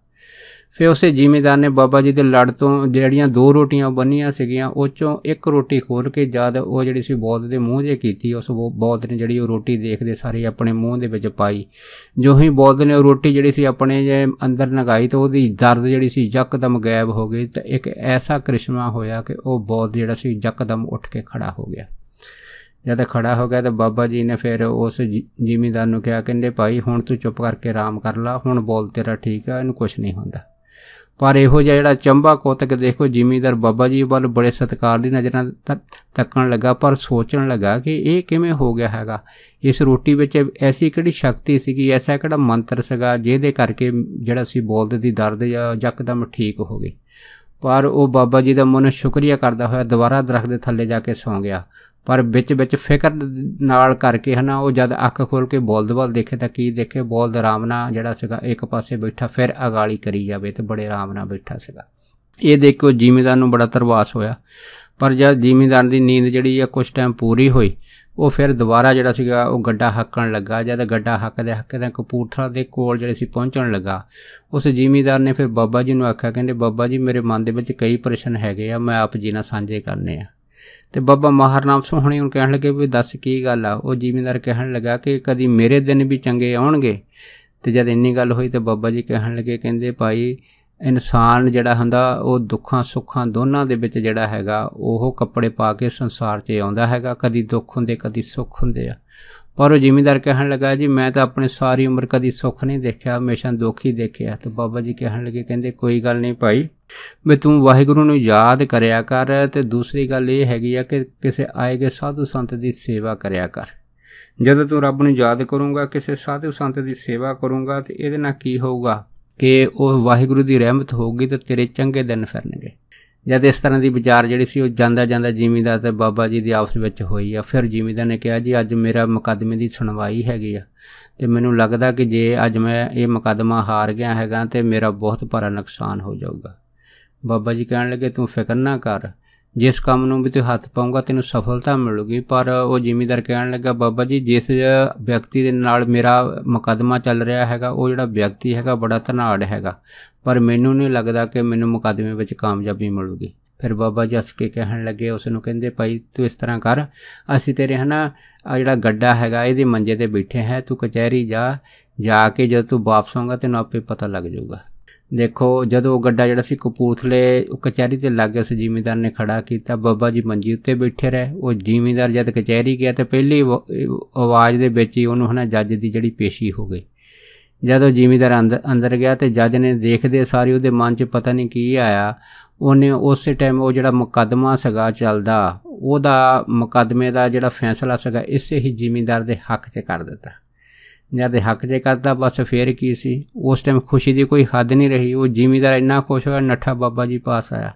ਫਿਰ ਉਸੇ ਜ਼ਿਮੀਦਾਰ ਨੇ ਬਾਬਾ ਜੀ ਦੇ ਲੜ ਤੋਂ ਜਿਹੜੀਆਂ ਦੋ ਰੋਟੀਆਂ ਬੰਨੀਆਂ ਸੀਗੀਆਂ ਉਹ ਚੋਂ ਇੱਕ ਰੋਟੀ ਖੋਲ ਕੇ ਜਦ ਉਹ ਜਿਹੜੀ ਸੀ ਬੌਧ ਦੇ ਮੂੰਹ ਦੇ ਕੀਤੀ ਉਸ ਬੌਧ ਨੇ ਜਿਹੜੀ ਉਹ ਰੋਟੀ ਦੇਖਦੇ ਸਾਰੇ ਆਪਣੇ ਮੂੰਹ ਦੇ ਵਿੱਚ ਪਾਈ ਜੋ ਹੀ ਬੌਧ ਨੇ ਉਹ ਰੋਟੀ ਜਿਹੜੀ ਸੀ ਆਪਣੇ ਜੇ ਅੰਦਰ ਨਗਾਈ ਤਾਂ ਉਹਦੀ ਦਰਦ ਜਿਹੜੀ ਸੀ ਯਕਦਮ ਗਾਇਬ ਹੋ ਗਈ ਤੇ ਇੱਕ ਐਸਾ ਕ੍ਰਿਸ਼ਮਾ ਹੋਇਆ ਕਿ ਉਹ ਬੌਧ ਜਿਹੜਾ ਸੀ ਯਕਦਮ ਉੱਠ ਕੇ ਖੜਾ ਹੋ ਗਿਆ ਜਦ ਖੜਾ ਹੋ ਗਿਆ ਤਾਂ ਬਾਬਾ ਜੀ ਨੇ ਫਿਰ ਉਸ ਜ਼ਿਮੀਦਾਰ ਨੂੰ ਕਿਹਾ ਕਹਿੰਦੇ ਭਾਈ ਹੁਣ ਤੂੰ ਚੁੱਪ ਕਰਕੇ ਆਰਾਮ ਕਰ ਲੈ ਹੁਣ ਬੋਲ ਤੇਰਾ ਠੀਕ ਆ ਇਹਨੂੰ ਕੁਝ ਨਹੀਂ ਹੁੰਦਾ ਪਰ ਇਹੋ ਜਿਹਾ ਜਿਹੜਾ ਚੰਬਾ ਕੋਤਕ ਦੇਖੋ ਜ਼ਿਮੀਂਦਾਰ ਬਾਬਾ ਜੀ ਵੱਲ ਬੜੇ ਸਤਕਾਰ ਦੀ ਨਜ਼ਰ ਨਾਲ ਤੱਕਣ ਲੱਗਾ ਪਰ ਸੋਚਣ ਲੱਗਾ ਕਿ ਇਹ ਕਿਵੇਂ ਹੋ ਗਿਆ ਹੈਗਾ ਇਸ ਰੋਟੀ ਵਿੱਚ ਐਸੀ ਕਿਹੜੀ ਸ਼ਕਤੀ ਸੀਗੀ ਐਸਾ ਕਿਹੜਾ ਮੰਤਰ ਸੀਗਾ ਜਿਹਦੇ ਕਰਕੇ ਜਿਹੜਾ ਸੀ ਬੋਲਦੇ ਦੀ ਦਰਦ ਜਾਂ ਯਕਦਮ ਠੀਕ ਹੋ ਗਈ ਪਰ ਉਹ ਬਾਬਾ ਜੀ ਦਾ ਮਨ ਸ਼ੁਕਰੀਆ ਕਰਦਾ ਹੋਇਆ ਦੁਬਾਰਾ ਦਰਖਤ ਦੇ ਥੱਲੇ ਜਾ ਕੇ ਸੌਂ ਗਿਆ ਪਰ ਵਿੱਚ ਵਿੱਚ ਫਿਕਰ ਨਾਲ ਕਰਕੇ ਹਨਾ ਉਹ ਜਦ ਅੱਖ ਖੋਲ ਕੇ ਬੋਲਦ ਬੋਲ ਦੇਖੇ ਤਾਂ ਕੀ ਦੇਖੇ ਬੋਲਦ ਰਾਮਨਾ ਜਿਹੜਾ ਸੀਗਾ ਇੱਕ ਪਾਸੇ ਬੈਠਾ ਫਿਰ ਅਗਾਲੀ ਕਰੀ ਜਾਵੇ ਤੇ ਬੜੇ ਆਰਾਮ ਨਾਲ ਬੈਠਾ ਸੀਗਾ ਇਹ ਦੇਖੋ ਜ਼ਿਮੀਦਾਰ ਨੂੰ ਬੜਾ ਤਰਵਾਸ ਹੋਇਆ ਪਰ ਜਦ ਜ਼ਿਮੀਦਾਰ ਦੀ ਨੀਂਦ ਜਿਹੜੀ ਆ ਕੁਝ ਟਾਈਮ ਪੂਰੀ ਹੋਈ ਉਹ ਫਿਰ ਦੁਬਾਰਾ ਜਿਹੜਾ ਸੀਗਾ ਉਹ ਗੱਡਾ ਹੱਕਣ ਲੱਗਾ ਜਦ ਗੱਡਾ ਹੱਕਦੇ ਹੱਕਦੇ ਕਪੂਰਥਲਾ ਦੇ ਕੋਲ ਜਿਹੜੇ ਸੀ ਪਹੁੰਚਣ ਲੱਗਾ ਉਸ ਜ਼ਿਮੀਦਾਰ ਨੇ ਫਿਰ ਬਾਬਾ ਜੀ ਨੂੰ ਆਖਿਆ ਕਹਿੰਦੇ ਬਾਬਾ ਜੀ ਮੇਰੇ ਮਨ ਦੇ ਵਿੱਚ ਕਈ ਪ੍ਰਸ਼ਨ ਹੈਗੇ ਆ ਮੈਂ ਆਪ ਜੀ ਨਾਲ ਸਾਂਝੇ ਕਰਨੇ ਆ ਤੇ ਬਾਬਾ ਮਹਾਰਨਾਮ ਹੁਣੇ ਉਹ ਕਹਿਣ ਲੱਗੇ ਵੀ ਦੱਸ ਕੀ ਗੱਲ ਆ ਉਹ ਜ਼ਿਮੀਂਦਾਰ ਕਹਿਣ ਲੱਗਾ ਕਿ ਕਦੀ ਮੇਰੇ ਦਿਨ ਵੀ ਚੰਗੇ ਆਉਣਗੇ ਤੇ ਜਦ ਇੰਨੀ ਗੱਲ ਹੋਈ ਤੇ ਬਾਬਾ ਜੀ ਕਹਿਣ ਲੱਗੇ ਕਹਿੰਦੇ ਭਾਈ ਇਨਸਾਨ ਜਿਹੜਾ ਹੁੰਦਾ ਉਹ ਦੁੱਖਾਂ ਸੁੱਖਾਂ ਦੋਨਾਂ ਦੇ ਵਿੱਚ ਜਿਹੜਾ ਹੈਗਾ ਉਹ ਕੱਪੜੇ ਪਾ ਕੇ ਸੰਸਾਰ 'ਚ ਆਉਂਦਾ ਹੈਗਾ ਕਦੀ ਦੁੱਖ ਹੁੰਦੇ ਕਦੀ ਸੁੱਖ ਹੁੰਦੇ ਆ ਪਰ ਉਹ ਜ਼ਿਮੀਂਦਾਰ ਕਹਿਣ ਲੱਗਾ ਜੀ ਮੈਂ ਤਾਂ ਆਪਣੇ ਸਾਰੀ ਉਮਰ ਕਦੀ ਸੁੱਖ ਨਹੀਂ ਦੇਖਿਆ ਹਮੇਸ਼ਾ ਦੁੱਖ ਹੀ ਦੇਖਿਆ ਤਾਂ ਬਾਬਾ ਜੀ ਕਹਿਣ ਲੱਗੇ ਕਹਿੰਦੇ ਕੋਈ ਗੱਲ ਨਹੀਂ ਭਾਈ ਮੈਂ ਤੂੰ ਵਾਹਿਗੁਰੂ ਨੂੰ ਯਾਦ ਕਰਿਆ ਕਰ ਤੇ ਦੂਸਰੀ ਗੱਲ ਇਹ ਹੈਗੀ ਆ ਕਿ ਕਿਸੇ ਆਏ ਗਏ ਸਾਧੂ ਸੰਤ ਦੀ ਸੇਵਾ ਕਰਿਆ ਕਰ ਜਦੋਂ ਤੂੰ ਰੱਬ ਨੂੰ ਯਾਦ ਕਰੂੰਗਾ ਕਿਸੇ ਸਾਧੂ ਸੰਤ ਦੀ ਸੇਵਾ ਕਰੂੰਗਾ ਤੇ ਇਹਦੇ ਨਾਲ ਕੀ ਹੋਊਗਾ ਕਿ ਉਹ ਵਾਹਿਗੁਰੂ ਦੀ ਰਹਿਮਤ ਹੋਊਗੀ ਤੇ ਤੇਰੇ ਚੰਗੇ ਦਿਨ ਫਿਰਨਗੇ ਜਦ ਇਸ ਤਰ੍ਹਾਂ ਦੀ ਵਿਚਾਰ ਜਿਹੜੀ ਸੀ ਉਹ ਜਾਂਦਾ ਜਾਂਦਾ ਜ਼ਿਮੀਂਦਾਰ ਤੇ ਬਾਬਾ ਜੀ ਦੀ ਆਪਸ ਵਿੱਚ ਹੋਈ ਆ ਫਿਰ ਜ਼ਿਮੀਂਦਾਰ ਨੇ ਕਿਹਾ ਜੀ ਅੱਜ ਮੇਰਾ ਮੁਕੱਦਮੇ ਦੀ ਸੁਣਵਾਈ ਹੈਗੀ ਆ ਤੇ ਮੈਨੂੰ ਲੱਗਦਾ ਕਿ ਜੇ ਅੱਜ ਮੈਂ ਇਹ ਮੁਕੱਦਮਾ ਹਾਰ ਗਿਆ ਹੈਗਾ ਤੇ ਮੇਰਾ ਬਹੁਤ ਭਾਰਾ ਨੁਕਸਾਨ ਹੋ ਜਾਊਗਾ ਬਾਬਾ ਜੀ ਕਹਿਣ ਲੱਗੇ ਤੂੰ ਫਿਕਰ ਨਾ ਕਰ ਜਿਸ ਕੰਮ ਨੂੰ ਵੀ ਤੂੰ ਹੱਥ ਪਾਉਂਗਾ ਤੈਨੂੰ ਸਫਲਤਾ ਮਿਲੂਗੀ ਪਰ ਉਹ ਜ਼ਿਮੀਦਾਰ ਕਹਿਣ ਲੱਗਾ ਬਾਬਾ ਜੀ ਜਿਸ ਵਿਅਕਤੀ ਦੇ ਨਾਲ ਮੇਰਾ ਮੁਕਦਮਾ ਚੱਲ ਰਿਹਾ ਹੈਗਾ ਉਹ ਜਿਹੜਾ ਵਿਅਕਤੀ ਹੈਗਾ ਬੜਾ ਧਨਾੜ ਹੈਗਾ ਪਰ ਮੈਨੂੰ ਨਹੀਂ ਲੱਗਦਾ ਕਿ ਮੈਨੂੰ ਮੁਕਦਮੇ ਵਿੱਚ ਕਾਮਯਾਬੀ ਮਿਲੂਗੀ ਫਿਰ ਬਾਬਾ ਜੀ ਹੱਸ ਕੇ ਕਹਿਣ ਲੱਗੇ ਉਸ ਨੂੰ ਕਹਿੰਦੇ ਭਾਈ ਤੂੰ ਇਸ ਤਰ੍ਹਾਂ ਕਰ ਅਸੀਂ ਤੇਰੇ ਹਨਾ ਆ ਜਿਹੜਾ ਗੱਡਾ ਹੈਗਾ ਇਹਦੇ ਮੰਜੇ ਤੇ ਬੈਠੇ ਹੈ ਤੂੰ ਕਚਹਿਰੀ ਜਾ ਜਾ ਕੇ ਜਦ ਤੂੰ ਵਾਪਸ ਆਉਂਗਾ ਤੈਨੂੰ ਆਪੇ ਪਤਾ ਲੱਗ ਜਾਊਗਾ ਦੇਖੋ ਜਦੋਂ ਗੱਡਾ ਜਿਹੜਾ ਸੀ ਕਪੂਰਥਲੇ ਕਚਹਿਰੀ ਤੇ ਲੱਗ ਗਿਆ ਉਸ ਜ਼ਿਮੀਂਦਾਰ ਨੇ ਖੜਾ ਕੀਤਾ ਬਾਬਾ ਜੀ ਮੰਜੀ ਉੱਤੇ ਬੈਠੇ ਰਹੇ ਉਹ ਜ਼ਿਮੀਂਦਾਰ ਜਦ ਕਚਹਿਰੀ ਗਿਆ ਤੇ ਪਹਿਲੀ ਆਵਾਜ਼ ਦੇ ਵਿੱਚ ਹੀ ਉਹਨੂੰ ਹਨਾ ਜੱਜ ਦੀ ਜਿਹੜੀ ਪੇਸ਼ੀ ਹੋ ਗਈ ਜਦੋਂ ਜ਼ਿਮੀਂਦਾਰ ਅੰਦਰ ਗਿਆ ਤੇ ਜੱਜ ਨੇ ਦੇਖਦੇ ਸਾਰੇ ਉਹਦੇ ਮਨ 'ਚ ਪਤਾ ਨਹੀਂ ਕੀ ਆਇਆ ਉਹਨੇ ਉਸੇ ਟਾਈਮ ਉਹ ਜਿਹੜਾ ਮੁਕੱਦਮਾ ਸਗਾ ਚੱਲਦਾ ਉਹਦਾ ਮੁਕੱਦਮੇ ਦਾ ਜਿਹੜਾ ਫੈਸਲਾ ਸਗਾ ਇਸੇ ਹੀ ਜ਼ਿਮੀਂਦਾਰ ਦੇ ਹੱਕ 'ਚ ਕਰ ਦਿੱਤਾ ਜਦ ਹੱਕ ਜੇ ਕਰਦਾ ਬਸ ਫੇਰ ਕੀ ਸੀ ਉਸ ਟਾਈਮ ਖੁਸ਼ੀ ਦੀ ਕੋਈ ਹੱਦ ਨਹੀਂ ਰਹੀ ਉਹ ਜ਼ਿਮੀਦਾਰ ਇੰਨਾ ਖੁਸ਼ ਹੋਇਆ ਨੱਠਾ ਬਾਬਾ ਜੀ ਪਾਸ ਆਇਆ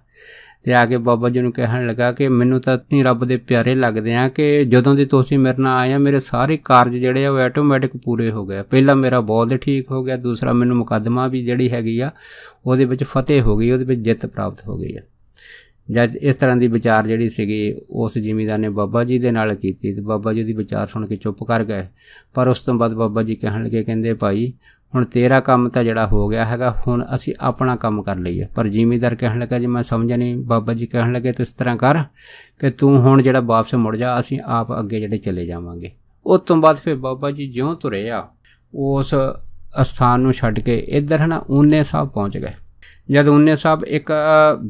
ਤੇ ਆ ਕੇ ਬਾਬਾ ਜੀ ਨੂੰ ਕਹਿਣ ਲੱਗਾ ਕਿ ਮੈਨੂੰ ਤਾਂ ਇਤਨੀ ਰੱਬ ਦੇ ਪਿਆਰੇ ਲੱਗਦੇ ਆ ਕਿ ਜਦੋਂ ਦੀ ਤੁਸੀਂ ਮੇਰੇ ਨਾਲ ਆਏ ਆ ਮੇਰੇ ਸਾਰੇ ਕਾਰਜ ਜਿਹੜੇ ਆ ਉਹ ਆਟੋਮੈਟਿਕ ਪੂਰੇ ਹੋ ਗਏ ਪਹਿਲਾ ਮੇਰਾ ਬੋਲ ਠੀਕ ਹੋ ਗਿਆ ਦੂਸਰਾ ਮੈਨੂੰ ਮੁਕੱਦਮਾ ਵੀ ਜਿਹੜੀ ਹੈਗੀ ਆ ਉਹਦੇ ਵਿੱਚ ਫਤਿਹ ਹੋ ਗਈ ਉਹਦੇ ਵਿੱਚ ਜਿੱਤ ਪ੍ਰਾਪਤ ਹੋ ਗਈ ਆ ਜਦ ਇਸ ਤਰ੍ਹਾਂ ਦੀ ਵਿਚਾਰ ਜਿਹੜੀ ਸੀਗੀ ਉਸ ਜ਼ਿਮੀਦਾਰ ਨੇ ਬਾਬਾ ਜੀ ਦੇ ਨਾਲ ਕੀਤੀ ਤੇ ਬਾਬਾ ਜੀ ਦੀ ਵਿਚਾਰ ਸੁਣ ਕੇ ਚੁੱਪ ਕਰ ਗਏ ਪਰ ਉਸ ਤੋਂ ਬਾਅਦ ਬਾਬਾ ਜੀ ਕਹਿਣ ਲੱਗੇ ਕਹਿੰਦੇ ਭਾਈ ਹੁਣ ਤੇਰਾ ਕੰਮ ਤਾਂ ਜਿਹੜਾ ਹੋ ਗਿਆ ਹੈਗਾ ਹੁਣ ਅਸੀਂ ਆਪਣਾ ਕੰਮ ਕਰ ਲਈਏ ਪਰ ਜ਼ਿਮੀਦਾਰ ਕਹਿਣ ਲੱਗਾ ਜੀ ਮੈਂ ਸਮਝ ਨਹੀਂ ਬਾਬਾ ਜੀ ਕਹਿਣ ਲੱਗੇ ਤੂੰ ਇਸ ਤਰ੍ਹਾਂ ਕਰ ਕਿ ਤੂੰ ਹੁਣ ਜਿਹੜਾ ਵਾਪਸ ਮੁੜ ਜਾ ਅਸੀਂ ਆਪ ਅੱਗੇ ਜਿਹੜੇ ਚਲੇ ਜਾਵਾਂਗੇ ਉਸ ਤੋਂ ਬਾਅਦ ਫਿਰ ਬਾਬਾ ਜੀ ਜਿਉਂ ਤੁਰੇ ਆ ਉਸ ਸਥਾਨ ਨੂੰ ਛੱਡ ਕੇ ਇੱਧਰ ਹਨਾ ਉਹਨੇ ਸਾਹਿਬ ਪਹੁੰਚ ਗਏ ਜਦ ਉਹਨੇ ਸਾਹਿਬ ਇੱਕ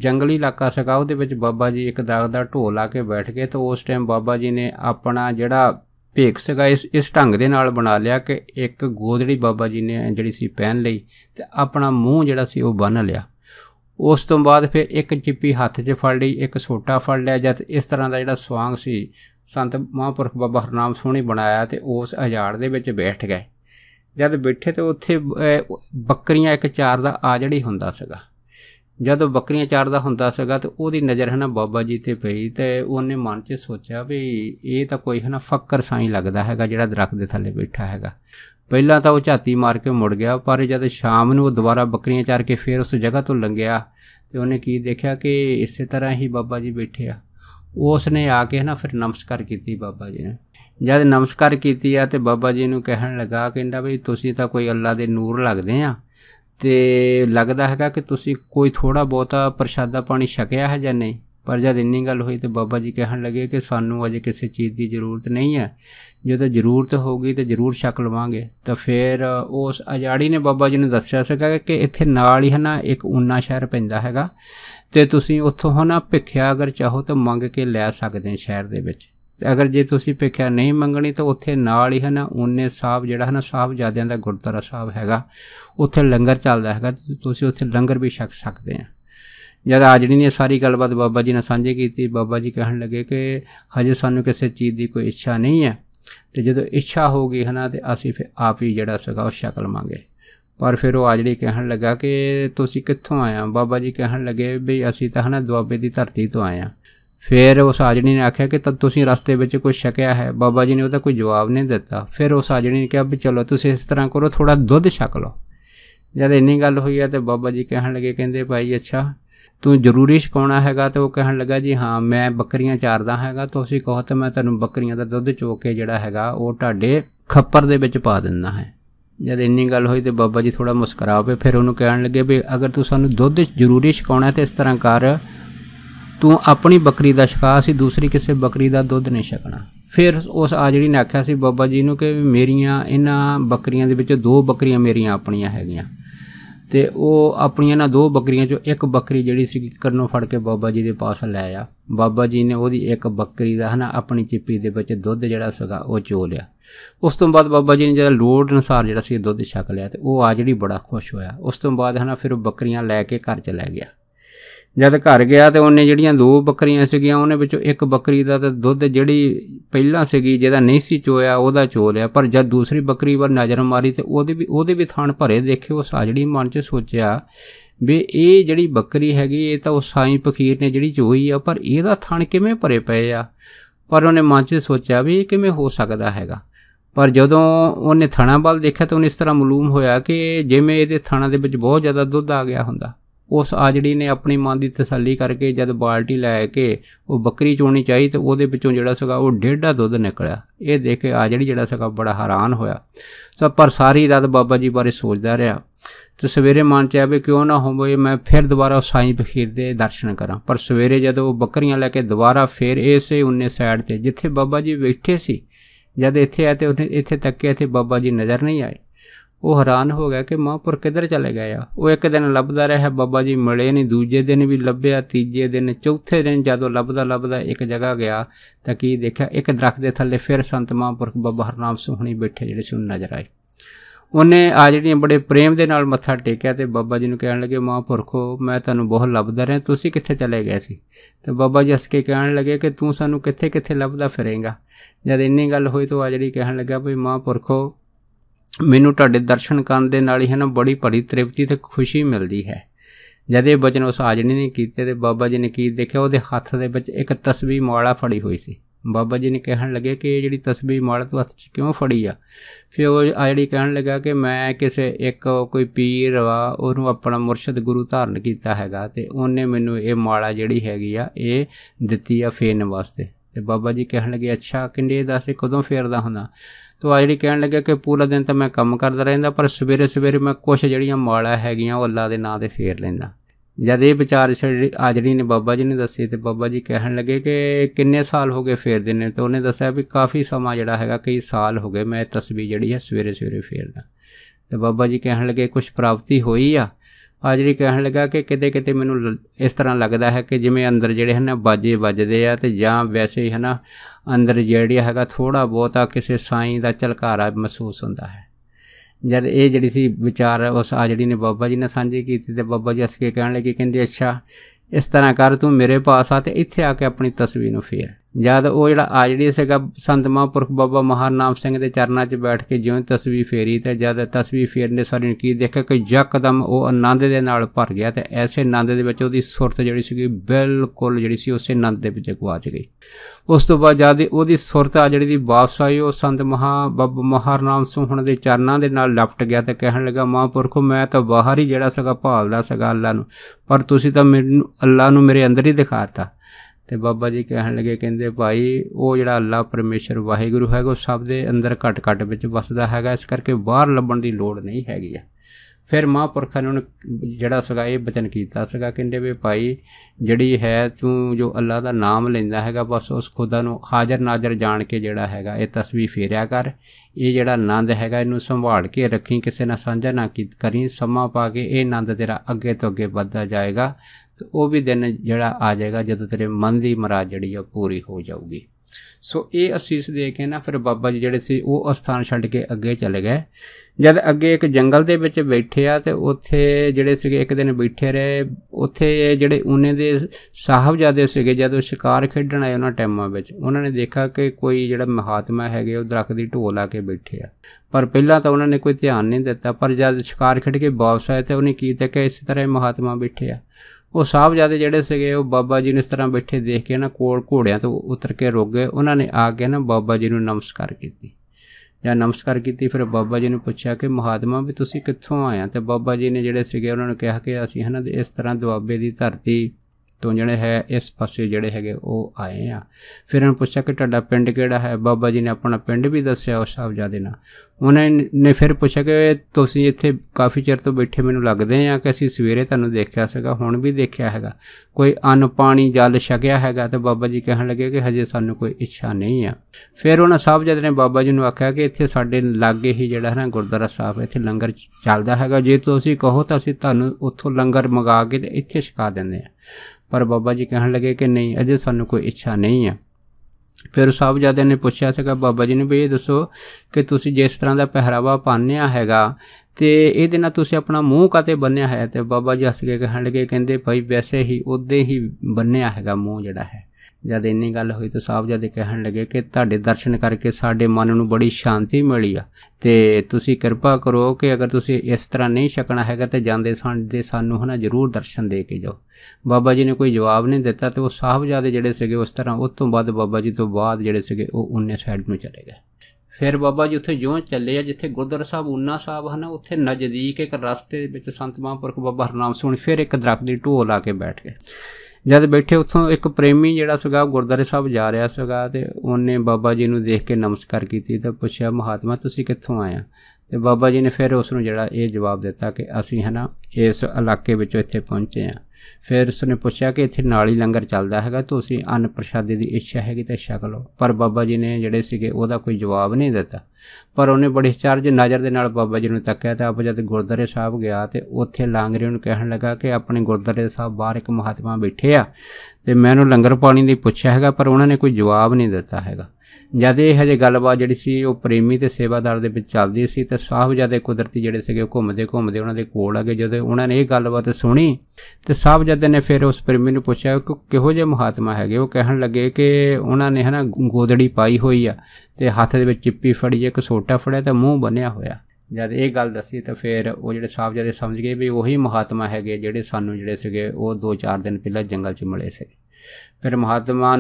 ਜੰਗਲੀ ਇਲਾਕਾ ਸਗਾ ਉਹਦੇ ਵਿੱਚ ਬਾਬਾ ਜੀ ਇੱਕ ਦਰਖਤ ਦਾ ਢੋਲ ਲਾ ਕੇ ਬੈਠ ਗਏ ਤਾਂ ਉਸ ਟਾਈਮ ਬਾਬਾ ਜੀ ਨੇ ਆਪਣਾ ਜਿਹੜਾ ਭੇਖ ਸਗਾ ਇਸ ਇਸ ਢੰਗ ਦੇ ਨਾਲ ਬਣਾ ਲਿਆ ਕਿ ਇੱਕ ਗੋਦੜੀ ਬਾਬਾ ਜੀ ਨੇ ਜਿਹੜੀ ਸੀ ਪਹਿਨ ਲਈ ਤੇ ਆਪਣਾ ਮੂੰਹ ਜਿਹੜਾ ਸੀ ਉਹ ਬੰਨ ਲਿਆ ਉਸ ਤੋਂ ਬਾਅਦ ਫਿਰ ਇੱਕ ਚਿੱਪੀ ਹੱਥ 'ਚ ਫੜ ਲਈ ਇੱਕ ਛੋਟਾ ਫੜ ਲਿਆ ਜਦ ਇਸ ਤਰ੍ਹਾਂ ਦਾ ਜਿਹੜਾ ਸਵਾਂਗ ਸੀ ਸੰਤ ਮਹਾਂਪੁਰਖ ਬਾਬਾ ਹਰਨਾਮ ਸੋਹਣੀ ਬਣਾਇਆ ਤੇ ਉਸ ਅਜਾੜ ਦੇ ਵਿੱਚ ਬੈਠ ਗਏ ਜਦ ਬੈਠੇ ਤੇ ਉੱਥੇ ਬੱਕਰੀਆਂ ਇੱਕ ਚਾਰ ਦਾ ਆ ਜੜੀ ਹੁੰਦਾ ਸੀਗਾ ਜਦ ਬੱਕਰੀਆਂ ਚਾਰ ਦਾ ਹੁੰਦਾ ਸੀਗਾ ਤੇ ਉਹਦੀ ਨਜ਼ਰ ਹੈ ਨਾ ਬਾਬਾ ਜੀ ਤੇ ਪਈ ਤੇ ਉਹਨੇ ਮਨ 'ਚ ਸੋਚਿਆ ਵੀ ਇਹ ਤਾਂ ਕੋਈ ਹੈ ਨਾ ਫੱਕਰ ਸਾਈ ਲੱਗਦਾ ਹੈਗਾ ਜਿਹੜਾ ਦਰਖਤ ਦੇ ਥੱਲੇ ਬੈਠਾ ਹੈਗਾ ਪਹਿਲਾਂ ਤਾਂ ਉਹ ਝਾਤੀ ਮਾਰ ਕੇ ਮੁੜ ਗਿਆ ਪਰ ਜਦ ਸ਼ਾਮ ਨੂੰ ਉਹ ਦੁਬਾਰਾ ਬੱਕਰੀਆਂ ਚਾਰ ਕੇ ਫੇਰ ਉਸ ਜਗ੍ਹਾ ਤੋਂ ਲੰਘਿਆ ਤੇ ਉਹਨੇ ਕੀ ਦੇਖਿਆ ਕਿ ਇਸੇ ਤਰ੍ਹਾਂ ਹੀ ਬਾਬਾ ਜੀ ਬੈਠੇ ਆ ਉਸ ਨੇ ਆ ਕੇ ਨਾ ਫਿਰ ਨਮਸਕਾਰ ਕੀਤੀ ਬਾਬਾ ਜੀ ਨੇ ਜਦ ਨਮਸਕਾਰ ਕੀਤੀ ਆ ਤੇ ਬਾਬਾ ਜੀ ਨੂੰ ਕਹਿਣ ਲੱਗਾ ਕਹਿੰਦਾ ਵੀ ਤੁਸੀਂ ਤਾਂ ਕੋਈ ਅੱਲਾ ਦੇ ਨੂਰ ਲੱਗਦੇ ਆ ਤੇ ਲੱਗਦਾ ਹੈਗਾ ਕਿ ਤੁਸੀਂ ਕੋਈ ਥੋੜਾ ਬਹੁਤਾ ਪ੍ਰਸ਼ਾਦਾ ਪਾਣੀ ਛਕਿਆ ਹੈ ਜਾਂ ਨਹੀਂ ਪਰ ਜਦ ਇੰਨੀ ਗੱਲ ਹੋਈ ਤੇ ਬਾਬਾ ਜੀ ਕਹਿਣ ਲੱਗੇ ਕਿ ਸਾਨੂੰ ਅਜੇ ਕਿਸੇ ਚੀਜ਼ ਦੀ ਜ਼ਰੂਰਤ ਨਹੀਂ ਹੈ ਜਦੋਂ ਜ਼ਰੂਰਤ ਹੋਗੀ ਤੇ ਜ਼ਰੂਰ ਛਕ ਲਵਾਂਗੇ ਤਾਂ ਫਿਰ ਉਸ ਅਜਾੜੀ ਨੇ ਬਾਬਾ ਜੀ ਨੂੰ ਦੱਸਿਆ ਸੀਗਾ ਕਿ ਇੱਥੇ ਨਾਲ ਹੀ ਹਨਾ ਇੱਕ ਉਨਾ ਸ਼ਹਿਰ ਪੈਂਦਾ ਹੈਗਾ ਤੇ ਤੁਸੀਂ ਉੱਥੋਂ ਹਨਾ ਭਿੱਖਿਆ ਅਗਰ ਚਾਹੋ ਤਾਂ ਮੰਗ ਕੇ ਲੈ ਸਕਦੇ ਹੋ ਸ਼ਹਿਰ ਦੇ ਵਿੱਚ ਅਗਰ ਜੇ ਤੁਸੀਂ ਪੇਖਿਆ ਨਹੀਂ ਮੰਗਣੀ ਤਾਂ ਉੱਥੇ ਨਾਲ ਹੀ ਹਨਾ ਉਹਨੇ ਸਾਹਿਬ ਜਿਹੜਾ ਹਨਾ ਸਾਹਿਬਜ਼ਾਦਿਆਂ ਦਾ ਗੁਰਦੁਆਰਾ ਸਾਹਿਬ ਹੈਗਾ ਉੱਥੇ ਲੰਗਰ ਚੱਲਦਾ ਹੈਗਾ ਤੁਸੀਂ ਉੱਥੇ ਲੰਗਰ ਵੀ ਛਕ ਸਕਦੇ ਆ ਜਦ ਆਜੜੀ ਨੇ ਸਾਰੀ ਗੱਲਬਾਤ ਬਾਬਾ ਜੀ ਨਾਲ ਸਾਂਝੀ ਕੀਤੀ ਬਾਬਾ ਜੀ ਕਹਿਣ ਲੱਗੇ ਕਿ ਹਜੇ ਸਾਨੂੰ ਕਿਸੇ ਚੀਜ਼ ਦੀ ਕੋਈ ਇੱਛਾ ਨਹੀਂ ਹੈ ਤੇ ਜਦੋਂ ਇੱਛਾ ਹੋ ਗਈ ਹਨਾ ਤੇ ਅਸੀਂ ਫਿਰ ਆਪ ਹੀ ਜਿਹੜਾ ਸਗਾ ਉਹ ਸ਼ਕਲ ਮੰਗੇ ਪਰ ਫਿਰ ਉਹ ਆਜੜੀ ਕਹਿਣ ਲੱਗਾ ਕਿ ਤੁਸੀਂ ਕਿੱਥੋਂ ਆਇਆ ਬਾਬਾ ਜੀ ਕਹਿਣ ਲੱਗੇ ਵੀ ਅਸੀਂ ਤਾਂ ਹਨਾ ਦੁਆਬੇ ਦੀ ਧਰਤੀ ਤੋਂ ਆਇਆ ਫਿਰ ਉਹ ਸਾਜਣੀ ਨੇ ਆਖਿਆ ਕਿ ਤਦ ਤੁਸੀਂ ਰਸਤੇ ਵਿੱਚ ਕੁਝ ਛਕਿਆ ਹੈ ਬਾਬਾ ਜੀ ਨੇ ਉਹਦਾ ਕੋਈ ਜਵਾਬ ਨਹੀਂ ਦਿੱਤਾ ਫਿਰ ਉਹ ਸਾਜਣੀ ਨੇ ਕਿਹਾ ਵੀ ਚਲੋ ਤੁਸੀਂ ਇਸ ਤਰ੍ਹਾਂ ਕਰੋ ਥੋੜਾ ਦੁੱਧ ਛਕ ਲਓ ਜਦ ਇੰਨੀ ਗੱਲ ਹੋਈ ਹੈ ਤੇ ਬਾਬਾ ਜੀ ਕਹਿਣ ਲੱਗੇ ਕਹਿੰਦੇ ਭਾਈ ਅੱਛਾ ਤੂੰ ਜ਼ਰੂਰੀ ਛਕਾਉਣਾ ਹੈਗਾ ਤੇ ਉਹ ਕਹਿਣ ਲੱਗਾ ਜੀ ਹਾਂ ਮੈਂ ਬੱਕਰੀਆਂ ਚਾਰਦਾ ਹੈਗਾ ਤੁਸੀਂ ਕਹੋ ਤਾਂ ਮੈਂ ਤੁਹਾਨੂੰ ਬੱਕਰੀਆਂ ਦਾ ਦੁੱਧ ਚੋ ਕੇ ਜਿਹੜਾ ਹੈਗਾ ਉਹ ਤੁਹਾਡੇ ਖੱਪਰ ਦੇ ਵਿੱਚ ਪਾ ਦਿੰਦਾ ਹੈ ਜਦ ਇੰਨੀ ਗੱਲ ਹੋਈ ਤੇ ਬਾਬਾ ਜੀ ਥੋੜਾ ਮੁਸਕਰਾ ਪਏ ਫਿਰ ਉਹਨੂੰ ਕਹਿਣ ਲੱਗੇ ਵੀ ਅਗਰ ਤੂੰ ਸਾਨੂੰ ਦੁੱਧ ਜ਼ਰੂਰੀ ਛਕਾਉਣਾ ਤੇ ਇਸ ਤਰ੍ਹਾਂ ਕਰ ਤੂੰ ਆਪਣੀ ਬੱਕਰੀ ਦਾ ਸ਼ਿਕਾਰ ਸੀ ਦੂਸਰੀ ਕਿਸੇ ਬੱਕਰੀ ਦਾ ਦੁੱਧ ਨਹੀਂ ਛਕਣਾ ਫਿਰ ਉਸ ਆ ਜਿਹੜੀ ਨੇ ਆਖਿਆ ਸੀ ਬਾਬਾ ਜੀ ਨੂੰ ਕਿ ਮੇਰੀਆਂ ਇਹਨਾਂ ਬੱਕਰੀਆਂ ਦੇ ਵਿੱਚ ਦੋ ਬੱਕਰੀਆਂ ਮੇਰੀਆਂ ਆਪਣੀਆਂ ਹੈਗੀਆਂ ਤੇ ਉਹ ਆਪਣੀਆਂ ਨਾ ਦੋ ਬੱਕਰੀਆਂ ਚੋਂ ਇੱਕ ਬੱਕਰੀ ਜਿਹੜੀ ਸੀ ਕਰਨੋਂ ਫੜ ਕੇ ਬਾਬਾ ਜੀ ਦੇ ਪਾਸ ਲੈ ਆ ਬਾਬਾ ਜੀ ਨੇ ਉਹਦੀ ਇੱਕ ਬੱਕਰੀ ਦਾ ਹਨਾ ਆਪਣੀ ਚਿੱਪੀ ਦੇ ਵਿੱਚ ਦੁੱਧ ਜਿਹੜਾ ਸੀਗਾ ਉਹ ਚੋ ਲਿਆ ਉਸ ਤੋਂ ਬਾਅਦ ਬਾਬਾ ਜੀ ਨੇ ਜਿਹੜਾ ਲੋੜ ਅਨੁਸਾਰ ਜਿਹੜਾ ਸੀ ਦੁੱਧ ਛਕ ਲਿਆ ਤੇ ਉਹ ਆ ਜਿਹੜੀ ਬੜਾ ਖੁਸ਼ ਹੋਇਆ ਉਸ ਤੋਂ ਬਾਅਦ ਹਨਾ ਫਿਰ ਉਹ ਬੱਕਰੀਆਂ ਲੈ ਕੇ ਘਰ ਚ ਲੈ ਗਿਆ ਜਦ ਘਰ ਗਿਆ ਤੇ ਉਹਨੇ ਜਿਹੜੀਆਂ ਦੋ ਬੱਕਰੀਆਂ ਸੀਗੀਆਂ ਉਹਨੇ ਵਿੱਚੋਂ ਇੱਕ ਬੱਕਰੀ ਦਾ ਤਾਂ ਦੁੱਧ ਜਿਹੜੀ ਪਹਿਲਾਂ ਸੀਗੀ ਜਿਹਦਾ ਨਹੀਂ ਸੀ ਚੋਇਆ ਉਹਦਾ ਚੋ ਲਿਆ ਪਰ ਜਦ ਦੂਸਰੀ ਬੱਕਰੀ ਵੱਲ ਨਜ਼ਰ ਮਾਰੀ ਤੇ ਉਹਦੇ ਵੀ ਉਹਦੇ ਵੀ ਥਾਣ ਭਰੇ ਦੇਖੇ ਉਹ ਜਿਹੜੀ ਮਨ 'ਚ ਸੋਚਿਆ ਵੀ ਇਹ ਜਿਹੜੀ ਬੱਕਰੀ ਹੈਗੀ ਇਹ ਤਾਂ ਉਹ ਸਾਈਂ ਫਕੀਰ ਨੇ ਜਿਹੜੀ ਚੋਈ ਆ ਪਰ ਇਹਦਾ ਥਣ ਕਿਵੇਂ ਭਰੇ ਪਏ ਆ ਪਰ ਉਹਨੇ ਮਨ 'ਚ ਸੋਚਿਆ ਵੀ ਇਹ ਕਿਵੇਂ ਹੋ ਸਕਦਾ ਹੈਗਾ ਪਰ ਜਦੋਂ ਉਹਨੇ ਥਣਾ ਵੱਲ ਦੇਖਿਆ ਤਾਂ ਉਹਨੂੰ ਇਸ ਤਰ੍ਹਾਂ ਮਾਲੂਮ ਹੋਇਆ ਕਿ ਜਿਵੇਂ ਇਹਦੇ ਥਣਾ ਦੇ ਵਿੱਚ ਬਹੁਤ ਜ਼ਿਆਦਾ ਦੁੱਧ ਆ ਗਿਆ ਹੁੰਦਾ ਉਸ ਆਜੜੀ ਨੇ ਆਪਣੀ ਮਾਂ ਦੀ ਤਸੱਲੀ ਕਰਕੇ ਜਦ ਬਾਲਟੀ ਲੈ ਕੇ ਉਹ ਬੱਕਰੀ ਚੋਣੀ ਚਾਹੀ ਤੇ ਉਹਦੇ ਵਿੱਚੋਂ ਜਿਹੜਾ ਸੀਗਾ ਉਹ ਡੇਢਾ ਦੁੱਧ ਨਿਕਲਿਆ ਇਹ ਦੇਖ ਕੇ ਆਜੜੀ ਜਿਹੜਾ ਸੀਗਾ ਬੜਾ ਹੈਰਾਨ ਹੋਇਆ ਸੋ ਪਰ ਸਾਰੀ ਰਾਤ ਬਾਬਾ ਜੀ ਬਾਰੇ ਸੋਚਦਾ ਰਿਹਾ ਤੇ ਸਵੇਰੇ ਮਨ ਚ ਆਵੇ ਕਿਉਂ ਨਾ ਹੋਵੇ ਮੈਂ ਫਿਰ ਦੁਬਾਰਾ ਸਾਈਂ ਬਖੀਰ ਦੇ ਦਰਸ਼ਨ ਕਰਾਂ ਪਰ ਸਵੇਰੇ ਜਦੋਂ ਉਹ ਬੱਕਰੀਆਂ ਲੈ ਕੇ ਦੁਬਾਰਾ ਫੇਰ ਇਸੇ ਉਨੇ ਸਾਈਡ ਤੇ ਜਿੱਥੇ ਬਾਬਾ ਜੀ ਬੈਠੇ ਸੀ ਜਦ ਇੱਥੇ ਆਏ ਤੇ ਉਹਨੇ ਇੱਥੇ ਤੱਕਿਆ ਤੇ ਬਾਬਾ ਜੀ ਨਜ਼ਰ ਨਹੀਂ ਆਏ ਉਹ ਹੈਰਾਨ ਹੋ ਗਿਆ ਕਿ ਮਹਾਂਪੁਰ ਕਿੱਧਰ ਚਲੇ ਗਏ ਆ ਉਹ ਇੱਕ ਦਿਨ ਲੱਭਦਾ ਰਿਹਾ ਬਾਬਾ ਜੀ ਮਿਲੇ ਨਹੀਂ ਦੂਜੇ ਦਿਨ ਵੀ ਲੱਭਿਆ ਤੀਜੇ ਦਿਨ ਚੌਥੇ ਦਿਨ ਜਦੋਂ ਲੱਭਦਾ ਲੱਭਦਾ ਇੱਕ ਜਗ੍ਹਾ ਗਿਆ ਤਾਂ ਕੀ ਦੇਖਿਆ ਇੱਕ ਦਰਖਤ ਦੇ ਥੱਲੇ ਫਿਰ ਸੰਤ ਮਹਾਂਪੁਰ ਬਾਬਾ ਹਰਨਾਮ ਸੁਹਣੀ ਬੈਠੇ ਜਿਹੜੇ ਸੁਣ ਨਜ਼ਰ ਆਏ ਉਹਨੇ ਆ ਜਿਹੜੀਆਂ ਬੜੇ ਪ੍ਰੇਮ ਦੇ ਨਾਲ ਮੱਥਾ ਟੇਕਿਆ ਤੇ ਬਾਬਾ ਜੀ ਨੂੰ ਕਹਿਣ ਲੱਗੇ ਮਹਾਂਪੁਰਖੋ ਮੈਂ ਤੁਹਾਨੂੰ ਬਹੁਤ ਲੱਭਦਾ ਰਿਹਾ ਤੁਸੀਂ ਕਿੱਥੇ ਚਲੇ ਗਏ ਸੀ ਤੇ ਬਾਬਾ ਜੀ ਹੱਸ ਕੇ ਕਹਿਣ ਲੱਗੇ ਕਿ ਤੂੰ ਸਾਨੂੰ ਕਿੱਥੇ ਕਿੱਥੇ ਲੱਭਦਾ ਫਿਰੇਂਗਾ ਜਦ ਇੰਨੀ ਗੱਲ ਹੋਈ ਤਾਂ ਆ ਜਿਹੜੀ ਕਹਿਣ ਲੱਗਾ ਵੀ ਮਹਾਂਪੁਰਖੋ ਮੈਨੂੰ ਤੁਹਾਡੇ ਦਰਸ਼ਨ ਕਰਨ ਦੇ ਨਾਲ ਹੀ ਹਨ ਬੜੀ ਭਰੀ ਤ੍ਰਿਪਤੀ ਤੇ ਖੁਸ਼ੀ ਮਿਲਦੀ ਹੈ ਜਦ ਇਹ ਬਚਨ ਉਸ ਆਜਣੀ ਨੇ ਕੀਤੇ ਤੇ ਬਾਬਾ ਜੀ ਨੇ ਕੀ ਦੇਖਿਆ ਉਹਦੇ ਹੱਥ ਦੇ ਵਿੱਚ ਇੱਕ ਤਸਬੀਹ ਮਾਲਾ ਫੜੀ ਹੋਈ ਸੀ ਬਾਬਾ ਜੀ ਨੇ ਕਹਿਣ ਲੱਗੇ ਕਿ ਇਹ ਜਿਹੜੀ ਤਸਬੀਹ ਮਾਲਾ ਤੂੰ ਹੱਥ 'ਚ ਕਿਉਂ ਫੜੀ ਆ ਫਿਰ ਉਹ ਆ ਜਿਹੜੀ ਕਹਿਣ ਲੱਗਾ ਕਿ ਮੈਂ ਕਿਸੇ ਇੱਕ ਕੋਈ ਪੀਰ ਵਾ ਉਹਨੂੰ ਆਪਣਾ ਮੁਰਸ਼ਿਦ ਗੁਰੂ ਧਾਰਨ ਕੀਤਾ ਹੈਗਾ ਤੇ ਉਹਨੇ ਮੈਨੂੰ ਇਹ ਮਾਲਾ ਜਿਹੜੀ ਹੈਗੀ ਆ ਇਹ ਦਿੱਤੀ ਆ ਫੇਰਨ ਵਾਸਤੇ ਤੇ ਬਾਬਾ ਜੀ ਕਹਿਣ ਲੱਗੇ ਅੱਛਾ ਕਿੰਨੇ ਦੱਸੇ ਕਦੋਂ ਫੇਰਦਾ ਹੁੰਦਾ ਤੋ ਆ ਜਿਹੜੀ ਕਹਿਣ ਲੱਗਿਆ ਕਿ ਪੂਰਾ ਦਿਨ ਤਾਂ ਮੈਂ ਕੰਮ ਕਰਦਾ ਰਹਿੰਦਾ ਪਰ ਸਵੇਰੇ ਸਵੇਰੇ ਮੈਂ ਕੁਝ ਜਿਹੜੀਆਂ ਮਾਲਾ ਹੈਗੀਆਂ ਉਹ ਅੱਲਾ ਦੇ ਨਾਂ ਤੇ ਫੇਰ ਲੈਂਦਾ ਜਦ ਇਹ ਵਿਚਾਰ ਆ ਜਿਹੜੀ ਨੇ ਬਾਬਾ ਜੀ ਨੇ ਦੱਸੇ ਤੇ ਬਾਬਾ ਜੀ ਕਹਿਣ ਲੱਗੇ ਕਿ ਕਿੰਨੇ ਸਾਲ ਹੋ ਗਏ ਫੇਰਦੇ ਨੇ ਤੇ ਉਹਨੇ ਦੱਸਿਆ ਵੀ ਕਾਫੀ ਸਮਾਂ ਜਿਹੜਾ ਹੈਗਾ ਕਈ ਸਾਲ ਹੋ ਗਏ ਮੈਂ ਤਸਬੀਹ ਜਿਹੜੀ ਹੈ ਸਵੇਰੇ ਸਵੇਰੇ ਫੇਰਦਾ ਤੇ ਬਾਬਾ ਜੀ ਕਹਿਣ ਲੱਗੇ ਕੁਝ ਪ੍ਰਾਪਤੀ ਹੋਈ ਆ ਹਾਜ਼ਰੀ ਕਹਿਣ ਲੱਗਾ ਕਿ ਕਿਤੇ ਕਿਤੇ ਮੈਨੂੰ ਇਸ ਤਰ੍ਹਾਂ ਲੱਗਦਾ ਹੈ ਕਿ ਜਿਵੇਂ ਅੰਦਰ ਜਿਹੜੇ ਹਨ ਬਾਜੇ ਵੱਜਦੇ ਆ ਤੇ ਜਾਂ ਵੈਸੇ ਹੀ ਹਨਾ ਅੰਦਰ ਜਿਹੜੀ ਹੈਗਾ ਥੋੜਾ ਬਹੁਤਾ ਕਿਸੇ ਸਾਈਂ ਦਾ ਝਲਕਾਰਾ ਮਹਿਸੂਸ ਹੁੰਦਾ ਹੈ ਜਦ ਇਹ ਜਿਹੜੀ ਸੀ ਵਿਚਾਰ ਉਸ ਆ ਜਿਹੜੀ ਨੇ ਬਾਬਾ ਜੀ ਨਾਲ ਸਾਂਝੀ ਕੀਤੀ ਤੇ ਬਾਬਾ ਜੀ ਅਸਕੇ ਕੇ ਕਹਿਣ ਲੱਗੇ ਕਹਿੰਦੇ ਅੱਛਾ ਇਸ ਤਰ੍ਹਾਂ ਕਰ ਤੂੰ ਮੇਰੇ ਪਾਸ ਆ ਤੇ ਇੱਥੇ ਆ ਕੇ ਆਪਣੀ ਤਸਵੀਰ ਨੂੰ ਫੇਰ ਜਦ ਉਹ ਜਿਹੜਾ ਆ ਜਿਹੜੀ ਸੀਗਾ ਸੰਤ ਮਹਾਂਪੁਰਖ ਬਾਬਾ ਮਹਾਰਨਾਮ ਸਿੰਘ ਦੇ ਚਰਨਾਂ 'ਚ ਬੈਠ ਕੇ ਜਿਉਂ ਤਸਵੀਰ ਫੇਰੀ ਤੇ ਜਦ ਤਸਵੀਰ ਫੇਰਨੇ ਸਾਰੀ ਕੀ ਦੇਖਿਆ ਕਿ ਯਕਦਮ ਉਹ ਆਨੰਦ ਦੇ ਨਾਲ ਭਰ ਗਿਆ ਤੇ ਐਸੇ ਆਨੰਦ ਦੇ ਵਿੱਚ ਉਹਦੀ ਸੁਰਤ ਜਿਹੜੀ ਸੀਗੀ ਬਿਲਕੁਲ ਜਿਹੜੀ ਸੀ ਉਸੇ ਆਨੰਦ ਦੇ ਵਿੱਚ ਗਵਾਚ ਗਈ ਉਸ ਤੋਂ ਬਾਅਦ ਜਦ ਉਹਦੀ ਸੁਰਤ ਆ ਜਿਹੜੀ ਦੀ ਵਾਪਸ ਆਈ ਉਹ ਸੰਤ ਮਹਾ ਬਾਬਾ ਮਹਾਰਨਾਮ ਸਿੰਘ ਹੁਣ ਦੇ ਚਰਨਾਂ ਦੇ ਨਾਲ ਲਪਟ ਗਿਆ ਤੇ ਕਹਿਣ ਲੱਗਾ ਮਹਾਪੁਰਖੋ ਮੈਂ ਤਾਂ ਬਾਹਰ ਹੀ ਜਿਹੜਾ ਸਗਾ ਭਾਲਦਾ ਸਗਾ ਅੱਲਾ ਨੂੰ ਪਰ ਤੁਸੀਂ ਤਾਂ ਮੈਨੂੰ ਅੱਲਾ ਨੂੰ ਮੇਰੇ ਅੰਦਰ ਹੀ ਦਿਖਾਤਾ ਤੇ ਬਾਬਾ ਜੀ ਕਹਿਣ ਲੱਗੇ ਕਹਿੰਦੇ ਭਾਈ ਉਹ ਜਿਹੜਾ ਅੱਲਾ ਪਰਮੇਸ਼ਰ ਵਾਹਿਗੁਰੂ ਹੈਗਾ ਉਹ ਸਭ ਦੇ ਅੰਦਰ ਘਟ-ਘਟ ਵਿੱਚ ਵਸਦਾ ਹੈਗਾ ਇਸ ਕਰਕੇ ਬਾਹਰ ਲੱਭਣ ਦੀ ਲੋੜ ਨਹੀਂ ਹੈਗੀ ਆ ਫਿਰ ਮਹਾਂਪੁਰਖਾਂ ਨੇ ਜਿਹੜਾ ਸਗਾ ਇਹ ਬਚਨ ਕੀਤਾ ਸਗਾ ਕਹਿੰਦੇ ਵੀ ਭਾਈ ਜਿਹੜੀ ਹੈ ਤੂੰ ਜੋ ਅੱਲਾ ਦਾ ਨਾਮ ਲੈਂਦਾ ਹੈਗਾ ਬਸ ਉਸ ਖੁਦਾ ਨੂੰ ਹਾਜ਼ਰ ਨਾਜ਼ਰ ਜਾਣ ਕੇ ਜਿਹੜਾ ਹੈਗਾ ਇਹ ਤਸਵੀਰ ਫੇਰਿਆ ਕਰ ਇਹ ਜਿਹੜਾ ਆਨੰਦ ਹੈਗਾ ਇਹਨੂੰ ਸੰਭਾਲ ਕੇ ਰੱਖੀ ਕਿਸੇ ਨਾਲ ਸਾਂਝਾ ਨਾ ਕਰੀ ਸਮਾਂ ਪਾ ਕੇ ਇਹ ਆਨੰਦ ਤੇਰਾ ਅੱਗੇ ਤੋਂ ਅੱਗੇ ਵੱਧਦਾ ਜਾਏਗਾ ਤੇ ਉਹ ਵੀ ਦਿਨ ਜਿਹੜਾ ਆ ਜਾਏਗਾ ਜਦੋਂ ਤੇਰੇ ਮਨ ਦੀ ਮਰਾਦ ਜਿਹੜੀ ਆ ਪੂਰੀ ਹੋ ਜਾਊਗੀ ਸੋ ਇਹ ਅਸੀਸ ਦੇ ਕੇ ਨਾ ਫਿਰ ਬਾਬਾ ਜੀ ਜਿਹੜੇ ਸੀ ਉਹ ਅਸਥਾਨ ਛੱਡ ਕੇ ਅੱਗੇ ਚਲੇ ਗਏ ਜਦ ਅੱਗੇ ਇੱਕ ਜੰਗਲ ਦੇ ਵਿੱਚ ਬੈਠੇ ਆ ਤੇ ਉੱਥੇ ਜਿਹੜੇ ਸੀਗੇ ਇੱਕ ਦਿਨ ਬੈਠੇ ਰਹੇ ਉੱਥੇ ਜਿਹੜੇ ਉਹਨੇ ਦੇ ਸਾਹਿਬਜ਼ਾਦੇ ਸੀਗੇ ਜਦੋਂ ਸ਼ਿਕਾਰ ਖੇਡਣ ਆਏ ਉਹਨਾਂ ਟਾਈਮਾਂ ਵਿੱਚ ਉਹਨਾਂ ਨੇ ਦੇਖਿਆ ਕਿ ਕੋਈ ਜਿਹੜਾ ਮਹਾਤਮਾ ਹੈਗੇ ਉਹ ਦਰਖਤ ਦੀ ਢੋਲ ਲਾ ਕੇ ਬੈਠੇ ਆ ਪਰ ਪਹਿਲਾਂ ਤਾਂ ਉਹਨਾਂ ਨੇ ਕੋਈ ਧਿਆਨ ਨਹੀਂ ਦਿੱਤਾ ਪਰ ਜਦ ਸ਼ਿਕਾਰ ਖੇਡ ਕੇ ਵਾਪਸ ਆਏ ਤੇ ਉਹਨੇ ਕੀ ਤੱਕ ਇਸੇ ਤਰ੍ਹਾਂ ਮਹਾਤਮਾ ਬੈਠੇ ਆ ਉਹ ਸਾਹਿਬਜ਼ਾਦੇ ਜਿਹੜੇ ਸੀਗੇ ਉਹ ਬਾਬਾ ਜੀ ਨੂੰ ਇਸ ਤਰ੍ਹਾਂ ਬੈਠੇ ਦੇਖ ਕੇ ਨਾ ਕੋਲ ਘੋੜਿਆਂ ਤੋਂ ਉਤਰ ਕੇ ਰੁਕ ਗਏ ਉਹਨਾਂ ਨੇ ਆ ਕੇ ਨਾ ਬਾਬਾ ਜੀ ਨੂੰ ਨਮਸਕਾਰ ਕੀਤੀ ਜਾਂ ਨਮਸਕਾਰ ਕੀਤੀ ਫਿਰ ਬਾਬਾ ਜੀ ਨੇ ਪੁੱਛਿਆ ਕਿ ਮਹਾਤਮਾ ਵੀ ਤੁਸੀਂ ਕਿੱਥੋਂ ਆਇਆ ਤੇ ਬਾਬਾ ਜੀ ਨੇ ਜਿਹੜੇ ਸੀਗੇ ਉਹਨਾਂ ਨੂੰ ਕਿਹਾ ਕਿ ਅਸੀਂ ਹਨਾ ਇਸ ਤਰ੍ਹਾਂ ਦੁਆਬੇ ਦੀ ਧਰਤੀ ਤੋਂ ਜਿਹੜੇ ਹੈ ਇਸ ਪਾਸੇ ਜਿਹੜੇ ਹੈਗੇ ਉਹ ਆਏ ਆ ਫਿਰ ਉਹਨਾਂ ਪੁੱਛਿਆ ਕਿ ਤੁਹਾਡਾ ਪਿੰਡ ਕਿਹੜਾ ਹੈ ਬਾਬਾ ਜੀ ਨੇ ਆਪਣਾ ਪਿੰਡ ਵੀ ਦੱਸਿਆ ਉਸ ਸਾਹਿਬਜ਼ਾਦੇ ਨਾਲ ਉਹਨਾਂ ਨੇ ਫਿਰ ਪੁੱਛਿਆ ਕਿ ਤੁਸੀਂ ਇੱਥੇ ਕਾਫੀ ਚਿਰ ਤੋਂ ਬੈਠੇ ਮੈਨੂੰ ਲੱਗਦੇ ਆ ਕਿ ਅਸੀਂ ਸਵੇਰੇ ਤੁਹਾਨੂੰ ਦੇਖਿਆ ਸੀਗਾ ਹੁਣ ਵੀ ਦੇਖਿਆ ਹੈਗਾ ਕੋਈ ਅਨ ਪਾਣੀ ਜਲ ਛਕਿਆ ਹੈਗਾ ਤੇ ਬਾਬਾ ਜੀ ਕਹਿਣ ਲੱਗੇ ਕਿ ਹਜੇ ਸਾਨੂੰ ਕੋਈ ਇੱਛਾ ਨਹੀਂ ਆ ਫਿਰ ਉਹਨਾਂ ਸਾਹਿਬਜ਼ਾਦੇ ਨੇ ਬਾਬਾ ਜੀ ਨੂੰ ਆਖਿਆ ਕਿ ਇੱਥੇ ਸਾਡੇ ਲਾਗੇ ਹੀ ਜਿਹੜਾ ਹੈ ਨਾ ਗੁਰਦੁਆਰਾ ਸਾਹਿਬ ਇੱਥੇ ਲੰਗਰ ਚੱਲਦਾ ਹੈਗਾ ਜੇ ਤੁਸੀਂ ਕਹੋ ਤਾਂ ਅਸੀਂ ਤੁਹਾਨੂੰ ਉੱਥੋਂ ਲੰਗਰ ਮੰਗਾ ਕੇ ਇੱਥੇ ਛਕਾ ਦਿੰਦੇ ਆ ਪਰ ਬਾਬਾ ਜੀ ਕਹਿਣ ਲੱਗੇ ਕਿ ਨਹੀਂ ਅਜੇ ਸਾਨੂੰ ਕੋਈ ਇੱਛਾ ਨਹੀਂ ਹੈ ਫਿਰ ਸਾਹਿਬਜ਼ਾਦੇ ਨੇ ਪੁੱਛਿਆ ਸੀਗਾ ਬਾਬਾ ਜੀ ਨੇ ਵੀ ਇਹ ਦੱਸੋ ਕਿ ਤੁਸੀਂ ਜਿਸ ਤਰ੍ਹਾਂ ਦਾ ਪਹਿਰਾਵਾ ਪਾਣਿਆ ਹੈਗਾ ਤੇ ਇਹਦੇ ਨਾਲ ਤੁਸੀਂ ਆਪਣਾ ਮੂੰਹ ਕਾਤੇ ਬੰਨਿਆ ਹੈ ਤੇ ਬਾਬਾ ਜੀ ਹੱਸ ਕੇ ਕਹਿਣ ਲੱਗੇ ਕਹਿੰਦੇ ਭਾਈ ਵੈਸੇ ਹੀ ਉਦੇ ਹੀ ਬੰਨਿਆ ਹੈਗਾ ਮੂੰਹ ਜਿਹੜਾ ਹੈ ਜਦ ਇੰਨੀ ਗੱਲ ਹੋਈ ਤਾਂ ਸਾਹਿਬਜ਼ਾਦੇ ਕਹਿਣ ਲੱਗੇ ਕਿ ਤੁਹਾਡੇ ਦਰਸ਼ਨ ਕਰਕੇ ਸਾਡੇ ਮਨ ਨੂੰ ਬੜੀ ਸ਼ਾਂਤੀ ਮਿਲੀ ਆ ਤੇ ਤੁਸੀਂ ਕਿਰਪਾ ਕਰੋ ਕਿ ਅਗਰ ਤੁਸੀਂ ਇਸ ਤਰ੍ਹਾਂ ਨਹੀਂ ਛਕਣਾ ਹੈਗਾ ਤੇ ਜਾਂਦੇ ਸਾਡੇ ਸਾਨੂੰ ਹਨਾ ਜ਼ਰੂਰ ਦਰਸ਼ਨ ਦੇ ਕੇ ਜਾਓ ਬਾਬਾ ਜੀ ਨੇ ਕੋਈ ਜਵਾਬ ਨਹੀਂ ਦਿੱਤਾ ਤੇ ਉਹ ਸਾਹਿਬਜ਼ਾਦੇ ਜਿਹੜੇ ਸੀਗੇ ਉਸ ਤਰ੍ਹਾਂ ਉਸ ਤੋਂ ਬਾਅਦ ਬਾਬਾ ਜੀ ਤੋਂ ਬਾਅਦ ਜਿਹੜੇ ਸੀਗੇ ਉਹ ਉਹਨੇ ਸਾਈਡ ਨੂੰ ਚਲੇ ਗਏ ਫਿਰ ਬਾਬਾ ਜੀ ਉੱਥੇ ਜਿਉਂ ਚੱਲੇ ਆ ਜਿੱਥੇ ਗੁਰਦਰ ਸਾਹਿਬ ਉਨਾ ਸਾਹਿਬ ਹਨ ਉੱਥੇ ਨਜ਼ਦੀਕ ਇੱਕ ਰਸਤੇ ਵਿੱਚ ਸੰਤ ਮਹਾਂਪੁਰਖ ਬਾਬਾ ਹਰਨਾਮ ਸਿੰਘ ਫਿਰ ਇੱਕ ਦਰਖਤ ਦੀ ਢੋਲ ਆ ਕੇ ਬੈਠ ਗਏ ਜਦ ਬੈਠੇ ਉੱਥੋਂ ਇੱਕ ਪ੍ਰੇਮੀ ਜਿਹੜਾ ਸੀਗਾ ਗੁਰਦਾਰੇ ਸਾਹਿਬ ਜਾ ਰਿਹਾ ਸੀਗਾ ਤੇ ਉਹਨੇ ਬਾਬਾ ਜੀ ਨੂੰ ਦੇਖ ਕੇ ਨਮਸਕਾਰ ਕੀਤੀ ਤਾਂ ਪੁੱਛਿਆ ਮਹਾਤਮਾ ਤੁਸੀਂ ਕਿੱਥੋਂ ਆਇਆ ਤੇ ਬਾਬਾ ਜੀ ਨੇ ਫਿਰ ਉਸ ਨੂੰ ਜਿਹੜਾ ਇਹ ਜਵਾਬ ਦਿੱਤਾ ਕਿ ਅਸੀਂ ਹਨਾ ਇਸ ਇਲਾਕੇ ਵਿੱਚੋਂ ਇੱਥੇ ਪਹੁੰਚੇ ਆ ਫਿਰ ਉਸ ਨੇ ਪੁੱਛਿਆ ਕਿ ਇੱਥੇ ਨਾਲ ਹੀ ਲੰਗਰ ਚੱਲਦਾ ਹੈਗਾ ਤੁਸੀਂ ਅਨ ਪ੍ਰਸ਼ਾਦੇ ਦੀ ਇੱਛਾ ਹੈਗੀ ਤਾਂ ਛਕ ਲਓ ਪਰ ਬਾਬਾ ਜੀ ਨੇ ਜਿਹੜੇ ਸੀਗੇ ਉਹਦਾ ਕੋਈ ਜਵਾਬ ਨਹੀਂ ਦਿੱਤਾ ਪਰ ਉਹਨੇ ਬੜੇ ਚਾਰਜ ਨਜ਼ਰ ਦੇ ਨਾਲ ਬਾਬਾ ਜੀ ਨੂੰ ਤੱਕਿਆ ਤਾਂ ਆਪ ਜਦ ਗੁਰਦਾਰੇ ਸਾਹਿਬ ਗਿਆ ਤੇ ਉੱਥੇ ਲਾਂਗਰੇ ਨੂੰ ਕਹਿਣ ਲੱਗਾ ਕਿ ਆਪਣੇ ਗੁਰਦਾਰੇ ਸਾਹਿਬ ਬਾਹਰ ਇੱਕ ਮਹਾਤਮਾ ਬੈਠੇ ਆ ਤੇ ਮੈਂ ਉਹਨੂੰ ਲੰਗਰ ਪਾਣੀ ਲਈ ਪੁੱਛਿਆ ਹੈਗਾ ਪਰ ਉਹਨਾਂ ਨੇ ਕੋਈ ਜਵਾਬ ਨਹੀਂ ਦਿੱਤਾ ਹੈਗਾ ਜਦ ਇਹ ਹਜੇ ਗੱਲਬਾਤ ਜਿਹੜੀ ਸੀ ਉਹ ਪ੍ਰੇਮੀ ਤੇ ਸੇਵਾਦਾਰ ਦੇ ਵਿੱਚ ਚੱਲਦੀ ਸੀ ਤੇ ਸਾਹਿਬਜ਼ਾਦੇ ਕੁਦਰਤੀ ਜਿਹੜੇ ਸੀਗੇ ਉਹ ਘੁੰਮਦੇ ਘੁੰਮਦੇ ਉਹਨਾਂ ਦੇ ਕੋਲ ਆ ਗਏ ਜਦੋਂ ਉਹਨਾਂ ਨੇ ਇਹ ਗੱਲਬਾਤ ਸੁਣੀ ਤੇ ਸਾਹਿਬਜ਼ਾਦੇ ਨੇ ਫਿਰ ਉਸ ਪ੍ਰੇਮੀ ਨੂੰ ਪੁੱਛਿਆ ਕਿ ਕਿਹੋ ਜਿਹੇ ਮਹਾਤਮਾ ਹੈਗੇ ਉਹ ਕਹਿਣ ਲੱਗੇ ਕਿ ਉਹਨਾਂ ਨੇ ਹਨਾ ਗੋਦੜੀ ਪਾਈ ਹੋਈ ਆ ਤੇ ਹੱਥ ਦੇ ਵਿੱਚ ਚਿੱਪੀ ਫੜੀ ਇੱਕ ਸੋਟਾ ਫੜਿਆ ਤੇ ਮੂੰਹ ਬੰਨਿਆ ਹੋਇਆ ਜਦ ਇਹ ਗੱਲ ਦੱਸੀ ਤਾਂ ਫਿਰ ਉਹ ਜਿਹੜੇ ਸਾਹਿਬਜ਼ਾਦੇ ਸਮਝ ਗਏ ਵੀ ਉਹੀ ਮਹਾਤਮਾ ਹੈਗੇ ਜਿਹੜੇ ਸਾਨੂੰ ਜਿਹੜੇ ਸੀਗੇ ਉਹ 2-4 ਦਿਨ ਪਹਿਲਾਂ ਜੰਗਲ 'ਚ ਮਿਲੇ ਸੀ ਫਿਰ ਮਹਾਤਮਾ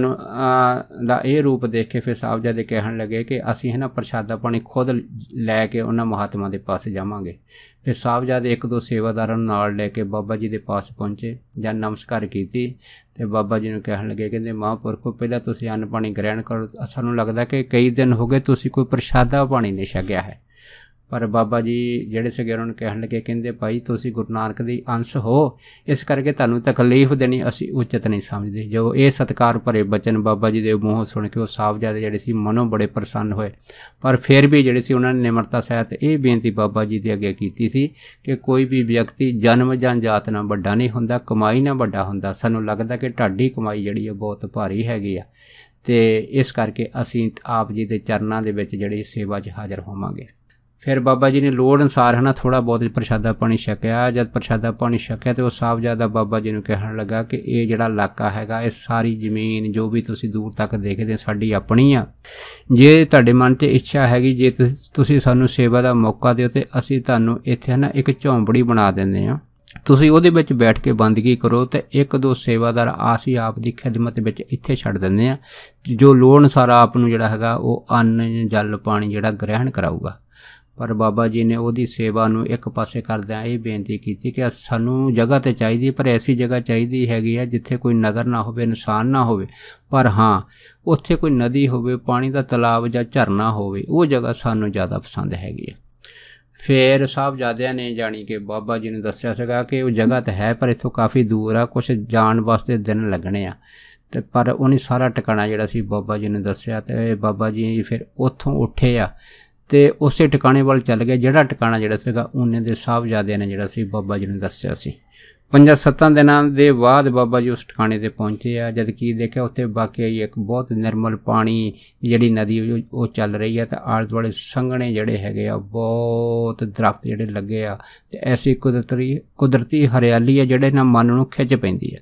ਦਾ ਇਹ ਰੂਪ ਦੇਖ ਕੇ ਫਿਰ ਦੇ ਕਹਿਣ ਲੱਗੇ ਕਿ ਅਸੀਂ ਨਾ ਪ੍ਰਸ਼ਾਦਾ ਪਾਣੀ ਖੁਦ ਲੈ ਕੇ ਉਹਨਾਂ ਮਹਾਤਮਾ ਦੇ ਪਾਸ ਜਾਵਾਂਗੇ ਫਿਰ ਦੇ ਇੱਕ ਦੋ ਸੇਵਾਦਾਰਾਂ ਨੂੰ ਨਾਲ ਲੈ ਕੇ ਬਾਬਾ ਜੀ ਦੇ ਪਾਸ ਪਹੁੰਚੇ ਜਾਂ ਨਮਸਕਾਰ ਕੀਤੀ ਤੇ ਬਾਬਾ ਜੀ ਨੂੰ ਕਹਿਣ ਲੱਗੇ ਕਹਿੰਦੇ ਮਹਾਂਪੁਰਖੋ ਪਹਿਲਾਂ ਤੁਸੀਂ ਅੰਨ ਪਾਣੀ ਗ੍ਰਹਿਣ ਕਰੋ ਸਾਨੂੰ ਲੱਗਦਾ ਕਿ ਕਈ ਦਿਨ ਹੋ ਗਏ ਤੁਸੀਂ ਕੋਈ ਪ੍ਰਸ਼ਾਦਾ ਪਾਣੀ ਨਹੀਂ ਛਕਿਆ ਹੈ ਪਰ ਬਾਬਾ ਜੀ ਜਿਹੜੇ ਸੀਗੇ ਉਹਨਾਂ ਨੂੰ ਕਹਿਣ ਲੱਗੇ ਕਹਿੰਦੇ ਭਾਈ ਤੁਸੀਂ ਗੁਰੂ ਨਾਨਕ ਦੇ ਅੰਸ਼ ਹੋ ਇਸ ਕਰਕੇ ਤੁਹਾਨੂੰ ਤਕਲੀਫ ਦੇਣੀ ਅਸੀਂ ਉਚਿਤ ਨਹੀਂ ਸਮਝਦੇ ਜੋ ਇਹ ਸਤਕਾਰ ਭਰੇ ਬਚਨ ਬਾਬਾ ਜੀ ਦੇ ਮੂੰਹੋਂ ਸੁਣ ਕੇ ਉਹ ਸਾਹਿਬਜ਼ਾਦੇ ਜਿਹੜੇ ਸੀ ਮਨੋਂ ਬੜੇ ਪ੍ਰਸੰਨ ਹੋਏ ਪਰ ਫਿਰ ਵੀ ਜਿਹੜੇ ਸੀ ਉਹਨਾਂ ਨੇ ਨਿਮਰਤਾ ਸਹਿਤ ਇਹ ਬੇਨਤੀ ਬਾਬਾ ਜੀ ਦੇ ਅੱਗੇ ਕੀਤੀ ਸੀ ਕਿ ਕੋਈ ਵੀ ਵਿਅਕਤੀ ਜਨਮ ਜਾਂ ਜਾਤ ਨਾਲ ਵੱਡਾ ਨਹੀਂ ਹੁੰਦਾ ਕਮਾਈ ਨਾਲ ਵੱਡਾ ਹੁੰਦਾ ਸਾਨੂੰ ਲੱਗਦਾ ਕਿ ਢਾਡੀ ਕਮਾਈ ਜਿਹੜੀ ਹੈ ਬਹੁਤ ਭਾਰੀ ਹੈਗੀ ਆ ਤੇ ਇਸ ਕਰਕੇ ਅਸੀਂ ਆਪ ਜੀ ਦੇ ਚਰਨਾਂ ਦੇ ਵਿੱਚ ਜਿਹੜੀ ਸੇਵਾ 'ਚ ਹਾਜ਼ਰ ਹੋਵਾਂਗੇ ਫਿਰ ਬਾਬਾ ਜੀ ਨੇ ਲੋੜ ਅਨਸਾਰ ਹਨਾ ਥੋੜਾ ਬਹੁਤ ਪ੍ਰਸ਼ਾਦਾ ਪਾਣੀ ਛਕਿਆ ਜਦ ਪ੍ਰਸ਼ਾਦਾ ਪਾਣੀ ਛਕਿਆ ਤੇ ਉਹ ਸਾਹਿਬਜ਼ਾਦਾ ਬਾਬਾ ਜੀ ਨੂੰ ਕਹਿਣ ਲੱਗਾ ਕਿ ਇਹ ਜਿਹੜਾ ਇਲਾਕਾ ਹੈਗਾ ਇਹ ਸਾਰੀ ਜ਼ਮੀਨ ਜੋ ਵੀ ਤੁਸੀਂ ਦੂਰ ਤੱਕ ਦੇਖਦੇ ਸਾਡੀ ਆਪਣੀ ਆ ਜੇ ਤੁਹਾਡੇ ਮਨ ਤੇ ਇੱਛਾ ਹੈਗੀ ਜੇ ਤੁਸੀਂ ਸਾਨੂੰ ਸੇਵਾ ਦਾ ਮੌਕਾ ਦਿਓ ਤੇ ਅਸੀਂ ਤੁਹਾਨੂੰ ਇੱਥੇ ਹਨਾ ਇੱਕ ਝੌਂਪੜੀ ਬਣਾ ਦਿੰਦੇ ਆ ਤੁਸੀਂ ਉਹਦੇ ਵਿੱਚ ਬੈਠ ਕੇ ਬੰਦਗੀ ਕਰੋ ਤੇ ਇੱਕ ਦੋ ਸੇਵਾਦਾਰ ਆਸੀ ਆਪ ਦੀ ਖਿਦਮਤ ਵਿੱਚ ਇੱਥੇ ਛੱਡ ਦਿੰਦੇ ਆ ਜੋ ਲੋੜ ਅਨਸਾਰ ਆਪ ਨੂੰ ਜਿਹੜਾ ਹੈਗਾ ਉਹ ਅੰਨ ਜਲ ਪਾਣੀ ਜਿਹੜਾ ਗ੍ਰਹਿਣ ਕਰਾਊਗਾ ਪਰ ਬਾਬਾ ਜੀ ਨੇ ਉਹਦੀ ਸੇਵਾ ਨੂੰ ਇੱਕ ਪਾਸੇ ਕਰਦਿਆਂ ਇਹ ਬੇਨਤੀ ਕੀਤੀ ਕਿ ਸਾਨੂੰ ਜਗ੍ਹਾ ਤੇ ਚਾਹੀਦੀ ਪਰ ਐਸੀ ਜਗ੍ਹਾ ਚਾਹੀਦੀ ਹੈਗੀ ਆ ਜਿੱਥੇ ਕੋਈ ਨਗਰ ਨਾ ਹੋਵੇ ਇਨਸਾਨ ਨਾ ਹੋਵੇ ਪਰ ਹਾਂ ਉੱਥੇ ਕੋਈ ਨਦੀ ਹੋਵੇ ਪਾਣੀ ਦਾ ਤਲਾਬ ਜਾਂ ਝਰਨਾ ਹੋਵੇ ਉਹ ਜਗ੍ਹਾ ਸਾਨੂੰ ਜ਼ਿਆਦਾ ਪਸੰਦ ਹੈਗੀ ਆ ਫੇਰ ਸਾਹਿਬਜ਼ਾਦਿਆਂ ਨੇ ਜਾਣੀ ਕਿ ਬਾਬਾ ਜੀ ਨੂੰ ਦੱਸਿਆ ਸੀਗਾ ਕਿ ਉਹ ਜਗ੍ਹਾ ਤਾਂ ਹੈ ਪਰ ਇਥੋਂ ਕਾਫੀ ਦੂਰ ਆ ਕੁਝ ਜਾਣ ਵਾਸਤੇ ਦਿਨ ਲੱਗਣੇ ਆ ਤੇ ਪਰ ਉਹਨੇ ਸਾਰਾ ਟਿਕਾਣਾ ਜਿਹੜਾ ਸੀ ਬਾਬਾ ਜੀ ਨੇ ਦੱਸਿਆ ਤੇ ਬਾਬਾ ਜੀ ਫਿਰ ਉੱਥੋਂ ਉੱਠੇ ਆ ਤੇ ਉਸੇ ਟਿਕਾਣੇ ਵੱਲ ਚੱਲ ਗਿਆ ਜਿਹੜਾ ਟਿਕਾਣਾ ਜਿਹੜਾ ਸੀਗਾ ਉਹਨੇ ਦੇ ਸਾਹਿਬਜ਼ਾਦਿਆਂ ਨੇ ਜਿਹੜਾ ਸੀ ਬਾਬਾ ਜੀ ਨੂੰ ਦੱਸਿਆ ਸੀ ਪੰਜਾਂ ਸੱਤਾਂ ਦਿਨਾਂ ਦੇ ਬਾਅਦ ਬਾਬਾ ਜੀ ਉਸ ਟਿਕਾਣੇ ਤੇ ਪਹੁੰਚੇ ਆ ਜਦ ਕੀ ਦੇਖਿਆ ਉੱਥੇ ਬਾਕੀ ਆਈ ਇੱਕ ਬਹੁਤ ਨਿਰਮਲ ਪਾਣੀ ਜਿਹੜੀ ਨਦੀ ਉਹ ਚੱਲ ਰਹੀ ਹੈ ਤੇ ਆਲੇ ਦੁਆਲੇ ਸੰਘਣੇ ਜਿਹੜੇ ਹੈਗੇ ਆ ਬਹੁਤ ਦਰਖਤ ਜਿਹੜੇ ਲੱਗੇ ਆ ਤੇ ਐਸੀ ਕੁਦਰਤੀ ਕੁਦਰਤੀ ਹਰਿਆਲੀ ਹੈ ਜਿਹੜੇ ਨਾ ਮਨ ਨੂੰ ਖਿੱਚ ਪੈਂਦੀ ਹੈ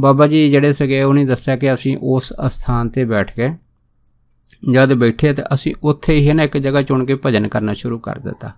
ਬਾਬਾ ਜੀ ਜਿਹੜੇ ਸਗੇ ਉਹਨੇ ਦੱਸਿਆ ਕਿ ਅਸੀਂ ਉਸ ਸਥਾਨ ਤੇ ਬੈਠ ਕੇ ਜਦ ਬੈਠੇ ਤੇ ਅਸੀਂ ਉੱਥੇ ਹੀ ਨਾ ਇੱਕ ਜਗ੍ਹਾ ਚੁਣ ਕੇ ਭਜਨ ਕਰਨਾ ਸ਼ੁਰੂ ਕਰ ਦਿੱਤਾ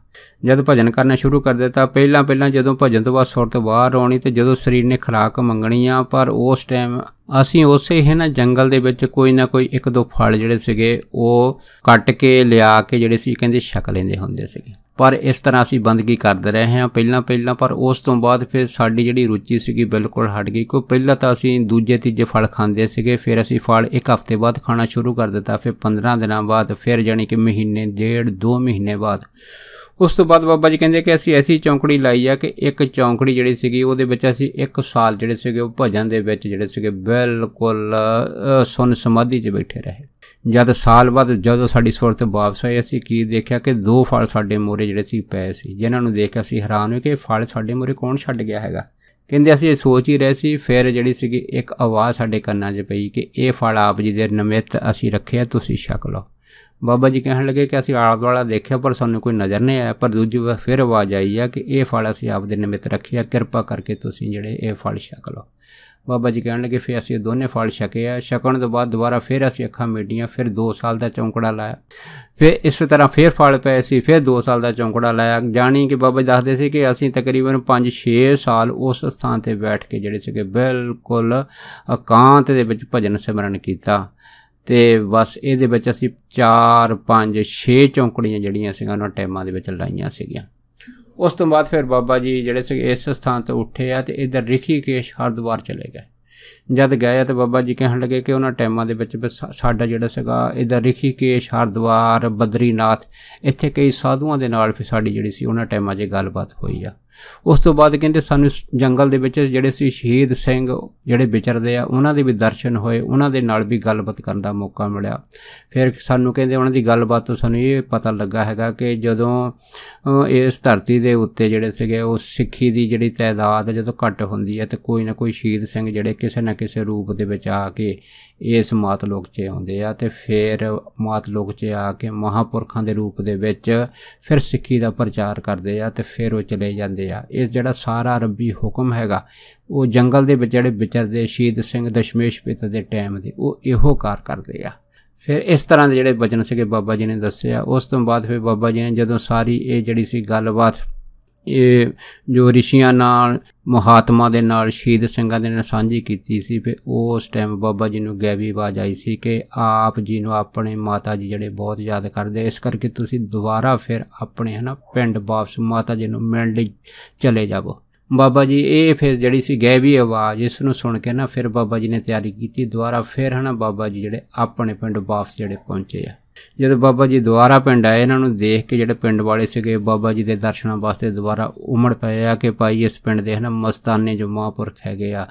ਜਦ ਭਜਨ ਕਰਨਾ ਸ਼ੁਰੂ ਕਰ ਦਿੱਤਾ ਪਹਿਲਾਂ ਪਹਿਲਾਂ ਜਦੋਂ ਭਜਨ ਤੋਂ ਬਾਅਦ ਸੁਰਤ ਬਾਹਰ ਆਉਣੀ ਤੇ ਜਦੋਂ ਸਰੀਰ ਨੇ ਖਰਾਕ ਮੰਗਣੀ ਆ ਪਰ ਉਸ ਟਾਈਮ ਅਸੀਂ ਉਸੇ ਹੀ ਨਾ ਜੰਗਲ ਦੇ ਵਿੱਚ ਕੋਈ ਨਾ ਕੋਈ ਇੱਕ ਦੋ ਫਲ ਜਿਹੜੇ ਸੀਗੇ ਉਹ ਕੱਟ ਕੇ ਲਿਆ ਕੇ ਜਿਹੜੇ ਸੀ ਕਹਿੰਦੇ ਛਕ ਲੈਂਦੇ ਹੁੰਦੇ ਸੀਗੇ ਪਰ ਇਸ ਤਰ੍ਹਾਂ ਅਸੀਂ ਬੰਦਗੀ ਕਰਦੇ ਰਹੇ ਹਾਂ ਪਹਿਲਾਂ ਪਹਿਲਾਂ ਪਰ ਉਸ ਤੋਂ ਬਾਅਦ ਫਿਰ ਸਾਡੀ ਜਿਹੜੀ ਰੁਚੀ ਸੀਗੀ ਬਿਲਕੁਲ ਹਟ ਗਈ ਕਿਉਂ ਪਹਿਲਾਂ ਤਾਂ ਅਸੀਂ ਦੂਜੇ ਤੀਜੇ ਫਲ ਖਾਂਦੇ ਸੀਗੇ ਫਿਰ ਅਸੀਂ ਫਲ ਇੱਕ ਹਫ਼ਤੇ ਬਾਅਦ ਖਾਣਾ ਸ਼ੁਰੂ ਕਰ ਦਿੱਤਾ ਫਿਰ 15 ਦਿਨਾਂ ਬਾਅਦ ਫਿਰ ਜਾਨੀ ਕਿ ਮਹੀਨੇ ਡੇਢ 2 ਮਹੀਨੇ ਬਾਅਦ ਉਸ ਤੋਂ ਬਾਅਦ ਬਾਬਾ ਜੀ ਕਹਿੰਦੇ ਕਿ ਅਸੀਂ ਐਸੀ ਚੌਂਕੜੀ ਲਾਈ ਆ ਕਿ ਇੱਕ ਚੌਂਕੜੀ ਜਿਹੜੀ ਸੀਗੀ ਉਹਦੇ ਵਿੱਚ ਅਸੀਂ ਇੱਕ ਸਾਲ ਜਿਹੜੇ ਸੀਗੇ ਉਹ ਭਜਨ ਦੇ ਵਿੱਚ ਜਿਹੜੇ ਸੀਗੇ ਬਿਲਕੁਲ ਸੁਨ ਸਮਾਧੀ 'ਚ ਬੈਠੇ ਰਹੇ ਜਦ ਸਾਲ ਬਾਅਦ ਜਦੋਂ ਸਾਡੀ ਸੁਰਤ ਵਾਪਸ ਆਈ ਅਸੀਂ ਕੀ ਦੇਖਿਆ ਕਿ ਦੋ ਫਲ ਸਾਡੇ ਮੋਰੇ ਜਿਹੜੇ ਸੀ ਪਏ ਸੀ ਜਿਨ੍ਹਾਂ ਨੂੰ ਦੇਖ ਕੇ ਅਸੀਂ ਹੈਰਾਨ ਹੋਏ ਕਿ ਫਲ ਸਾਡੇ ਮੋਰੇ ਕੌਣ ਛੱਡ ਗਿਆ ਹੈਗਾ ਕਹਿੰਦੇ ਅਸੀਂ ਸੋਚ ਹੀ ਰਹੇ ਸੀ ਫਿਰ ਜਿਹੜੀ ਸੀਗੀ ਇੱਕ ਆਵਾਜ਼ ਸਾਡੇ ਕੰਨਾਂ 'ਚ ਪਈ ਕਿ ਇਹ ਫਲ ਆਪ ਜੀ ਦੇ ਨਿਮਿਤ ਅਸੀਂ ਰੱਖਿਆ ਤੁਸੀਂ ਛਕ ਲਓ ਬਾਬਾ ਜੀ ਕਹਿਣ ਲੱਗੇ ਕਿ ਅਸੀਂ ਆਲਾ ਦੁਆਲਾ ਦੇਖਿਆ ਪਰ ਸਾਨੂੰ ਕੋਈ ਨਜ਼ਰ ਨਹੀਂ ਆਇਆ ਪਰ ਦੂਜੀ ਵਾਰ ਫਿਰ ਆਵਾਜ਼ ਆਈ ਆ ਕਿ ਇਹ ਫਲ ਅਸੀਂ ਆਪਦੇ ਨਿਮਿਤ ਰੱਖਿਆ ਕਿਰਪਾ ਕਰਕੇ ਤੁਸੀਂ ਜਿਹੜੇ ਇਹ ਫਲ ਛਕ ਲਓ ਬਾਬਾ ਜੀ ਕਹਿਣ ਲੱਗੇ ਫਿਰ ਅਸੀਂ ਦੋਨੇ ਫਲ ਛਕੇ ਆ ਛਕਣ ਤੋਂ ਬਾਅਦ ਦੁਬਾਰਾ ਫਿਰ ਅਸੀਂ ਅੱਖਾਂ ਮੀਡੀਆਂ ਫਿਰ 2 ਸਾਲ ਦਾ ਚੌਂਕੜਾ ਲਾਇਆ ਫਿਰ ਇਸੇ ਤਰ੍ਹਾਂ ਫਿਰ ਫਲ ਪਏ ਸੀ ਫਿਰ 2 ਸਾਲ ਦਾ ਚੌਂਕੜਾ ਲਾਇਆ ਜਾਣੀ ਕਿ ਬਾਬਾ ਜੀ ਦੱਸਦੇ ਸੀ ਕਿ ਅਸੀਂ ਤਕਰੀਬਨ 5-6 ਸਾਲ ਉਸ ਸਥਾਨ ਤੇ ਬੈਠ ਕੇ ਜਿਹੜੇ ਸੀਗੇ ਬਿਲਕੁਲ ਇਕਾਂਤ ਦੇ ਵਿੱਚ ਭਜਨ ਸਿਮਰਨ ਕੀਤਾ ਤੇ ਬਸ ਇਹਦੇ ਵਿੱਚ ਅਸੀਂ 4 5 6 ਚੌਂਕੜੀਆਂ ਜਿਹੜੀਆਂ ਸੀਗਾ ਉਹਨਾਂ ਟਾਈਮਾਂ ਦੇ ਵਿੱਚ ਲਾਈਆਂ ਸੀਗੀਆਂ ਉਸ ਤੋਂ ਬਾਅਦ ਫਿਰ ਬਾਬਾ ਜੀ ਜਿਹੜੇ ਸੀ ਇਸ ਸਥਾਨ ਤੋਂ ਉੱਠੇ ਆ ਤੇ ਇਧਰ ਰਿਖੀਕੇਸ਼ ਹਰਦੁਆਰ ਚਲੇ ਗਏ ਜਦ ਗਏ ਤਾਂ ਬਾਬਾ ਜੀ ਕਹਿਣ ਲੱਗੇ ਕਿ ਉਹਨਾਂ ਟਾਈਮਾਂ ਦੇ ਵਿੱਚ ਸਾਡਾ ਜਿਹੜਾ ਸੀਗਾ ਇਧਰ ਰਿਖੀਕੇਸ਼ ਹਰਦੁਆਰ ਬਦਰੀਨਾਥ ਇੱਥੇ ਕਈ ਸਾਧੂਆਂ ਦੇ ਨਾਲ ਫਿਰ ਸਾਡੀ ਜਿਹੜੀ ਸੀ ਉਹਨਾਂ ਟਾਈਮਾਂ 'ਚ ਗੱਲਬਾਤ ਹੋਈ ਆ ਉਸ ਤੋਂ ਬਾਅਦ ਕਹਿੰਦੇ ਸਾਨੂੰ ਇਸ ਜੰਗਲ ਦੇ ਵਿੱਚ ਜਿਹੜੇ ਸੀ ਸ਼ਹੀਦ ਸਿੰਘ ਜਿਹੜੇ ਵਿਚਰਦੇ ਆ ਉਹਨਾਂ ਦੇ ਵੀ ਦਰਸ਼ਨ ਹੋਏ ਉਹਨਾਂ ਦੇ ਨਾਲ ਵੀ ਗੱਲਬਾਤ ਕਰਨ ਦਾ ਮੌਕਾ ਮਿਲਿਆ ਫਿਰ ਸਾਨੂੰ ਕਹਿੰਦੇ ਉਹਨਾਂ ਦੀ ਗੱਲਬਾਤ ਤੋਂ ਸਾਨੂੰ ਇਹ ਪਤਾ ਲੱਗਾ ਹੈਗਾ ਕਿ ਜਦੋਂ ਇਸ ਧਰਤੀ ਦੇ ਉੱਤੇ ਜਿਹੜੇ ਸੀਗੇ ਉਹ ਸਿੱਖੀ ਦੀ ਜਿਹੜੀ ਤਾਦਾਦ ਜਦੋਂ ਘੱਟ ਹੁੰਦੀ ਹੈ ਤੇ ਕੋਈ ਨਾ ਕੋਈ ਸ਼ਹੀਦ ਸਿੰਘ ਜਿਹੜੇ ਕਿਸੇ ਨਾ ਕਿਸੇ ਰੂਪ ਦੇ ਵਿੱਚ ਆ ਕੇ ਇਸ ਮਾਤ ਲੋਕ 'ਚ ਆਉਂਦੇ ਆ ਤੇ ਫਿਰ ਮਾਤ ਲੋਕ 'ਚ ਆ ਕੇ ਮਹਾਪੁਰਖਾਂ ਦੇ ਰੂਪ ਦੇ ਵਿੱਚ ਫਿਰ ਸਿੱਖੀ ਦਾ ਪ੍ਰਚਾਰ ਕਰਦੇ ਆ ਤੇ ਫਿਰ ਉਹ ਚਲੇ ਜਾਂਦੇ ਆ ਇਸ ਜਿਹੜਾ ਸਾਰਾ ਰੱਬੀ ਹੁਕਮ ਹੈਗਾ ਉਹ ਜੰਗਲ ਦੇ ਵਿੱਚ ਜਿਹੜੇ ਵਿਚਰਦੇ ਸ਼ਹੀਦ ਸਿੰਘ ਦਸ਼ਮੇਸ਼ ਪਿਤਾ ਦੇ ਟਾਈਮ ਦੇ ਉਹ ਇਹੋ ਕਾਰ ਕਰਦੇ ਆ ਫਿਰ ਇਸ ਤਰ੍ਹਾਂ ਦੇ ਜਿਹੜੇ ਬਚਨ ਸੀਗੇ ਬਾਬਾ ਜੀ ਨੇ ਦੱਸਿਆ ਉਸ ਤੋਂ ਬਾਅਦ ਫਿਰ ਬਾਬਾ ਜੀ ਨੇ ਜਦੋਂ ਸਾਰੀ ਇਹ ਜਿਹੜੀ ਸੀ ਗੱਲਬਾਤ ਇਹ ਜੋ ਰਿਸ਼ੀਆਂ ਨਾਲ ਮਹਾਤਮਾ ਦੇ ਨਾਲ ਸ਼ਹੀਦ ਸਿੰਘਾਂ ਦੇ ਨਾਲ ਸਾਂਝੀ ਕੀਤੀ ਸੀ ਫਿਰ ਉਸ ਟਾਈਮ ਬਾਬਾ ਜੀ ਨੂੰ ਗੈਵੀ ਆਵਾਜ਼ ਆਈ ਸੀ ਕਿ ਆਪ ਜੀ ਨੂੰ ਆਪਣੇ ਮਾਤਾ ਜੀ ਜਿਹੜੇ ਬਹੁਤ ਯਾਦ ਕਰਦੇ ਇਸ ਕਰਕੇ ਤੁਸੀਂ ਦੁਬਾਰਾ ਫਿਰ ਆਪਣੇ ਹਨਾ ਪਿੰਡ ਵਾਪਸ ਮਾਤਾ ਜੀ ਨੂੰ ਮਿਲਣ ਲਈ ਚਲੇ ਜਾਵੋ ਬਾਬਾ ਜੀ ਇਹ ਫਿਰ ਜਿਹੜੀ ਸੀ ਗੈਵੀ ਆਵਾਜ਼ ਇਸ ਨੂੰ ਸੁਣ ਕੇ ਨਾ ਫਿਰ ਬਾਬਾ ਜੀ ਨੇ ਤਿਆਰੀ ਕੀਤੀ ਦੁਬਾਰਾ ਫਿਰ ਹਨਾ ਬਾਬਾ ਜੀ ਜਿਹੜੇ ਆਪਣੇ ਪਿੰਡ ਵਾਪਸ ਜਿਹੜੇ ਪਹੁੰਚੇ ਆ ਜਦੋਂ ਬਾਬਾ ਜੀ ਦੁਆਰਾ ਪਿੰਡ ਆਏ ਇਹਨਾਂ ਨੂੰ ਦੇਖ ਕੇ ਜਿਹੜੇ ਪਿੰਡ ਵਾਲੇ ਸੀਗੇ ਬਾਬਾ ਜੀ ਦੇ ਦਰਸ਼ਨਾਂ ਵਾਸਤੇ ਦੁਆਰਾ ਉਮੜ ਪਏ ਆ ਕਿ ਭਾਈ ਇਸ ਪਿੰਡ ਦੇ ਹਨ ਮਸਤਾਨੇ ਜੋ ਮਹਾਂਪੁਰਖ ਹੈਗੇ ਆ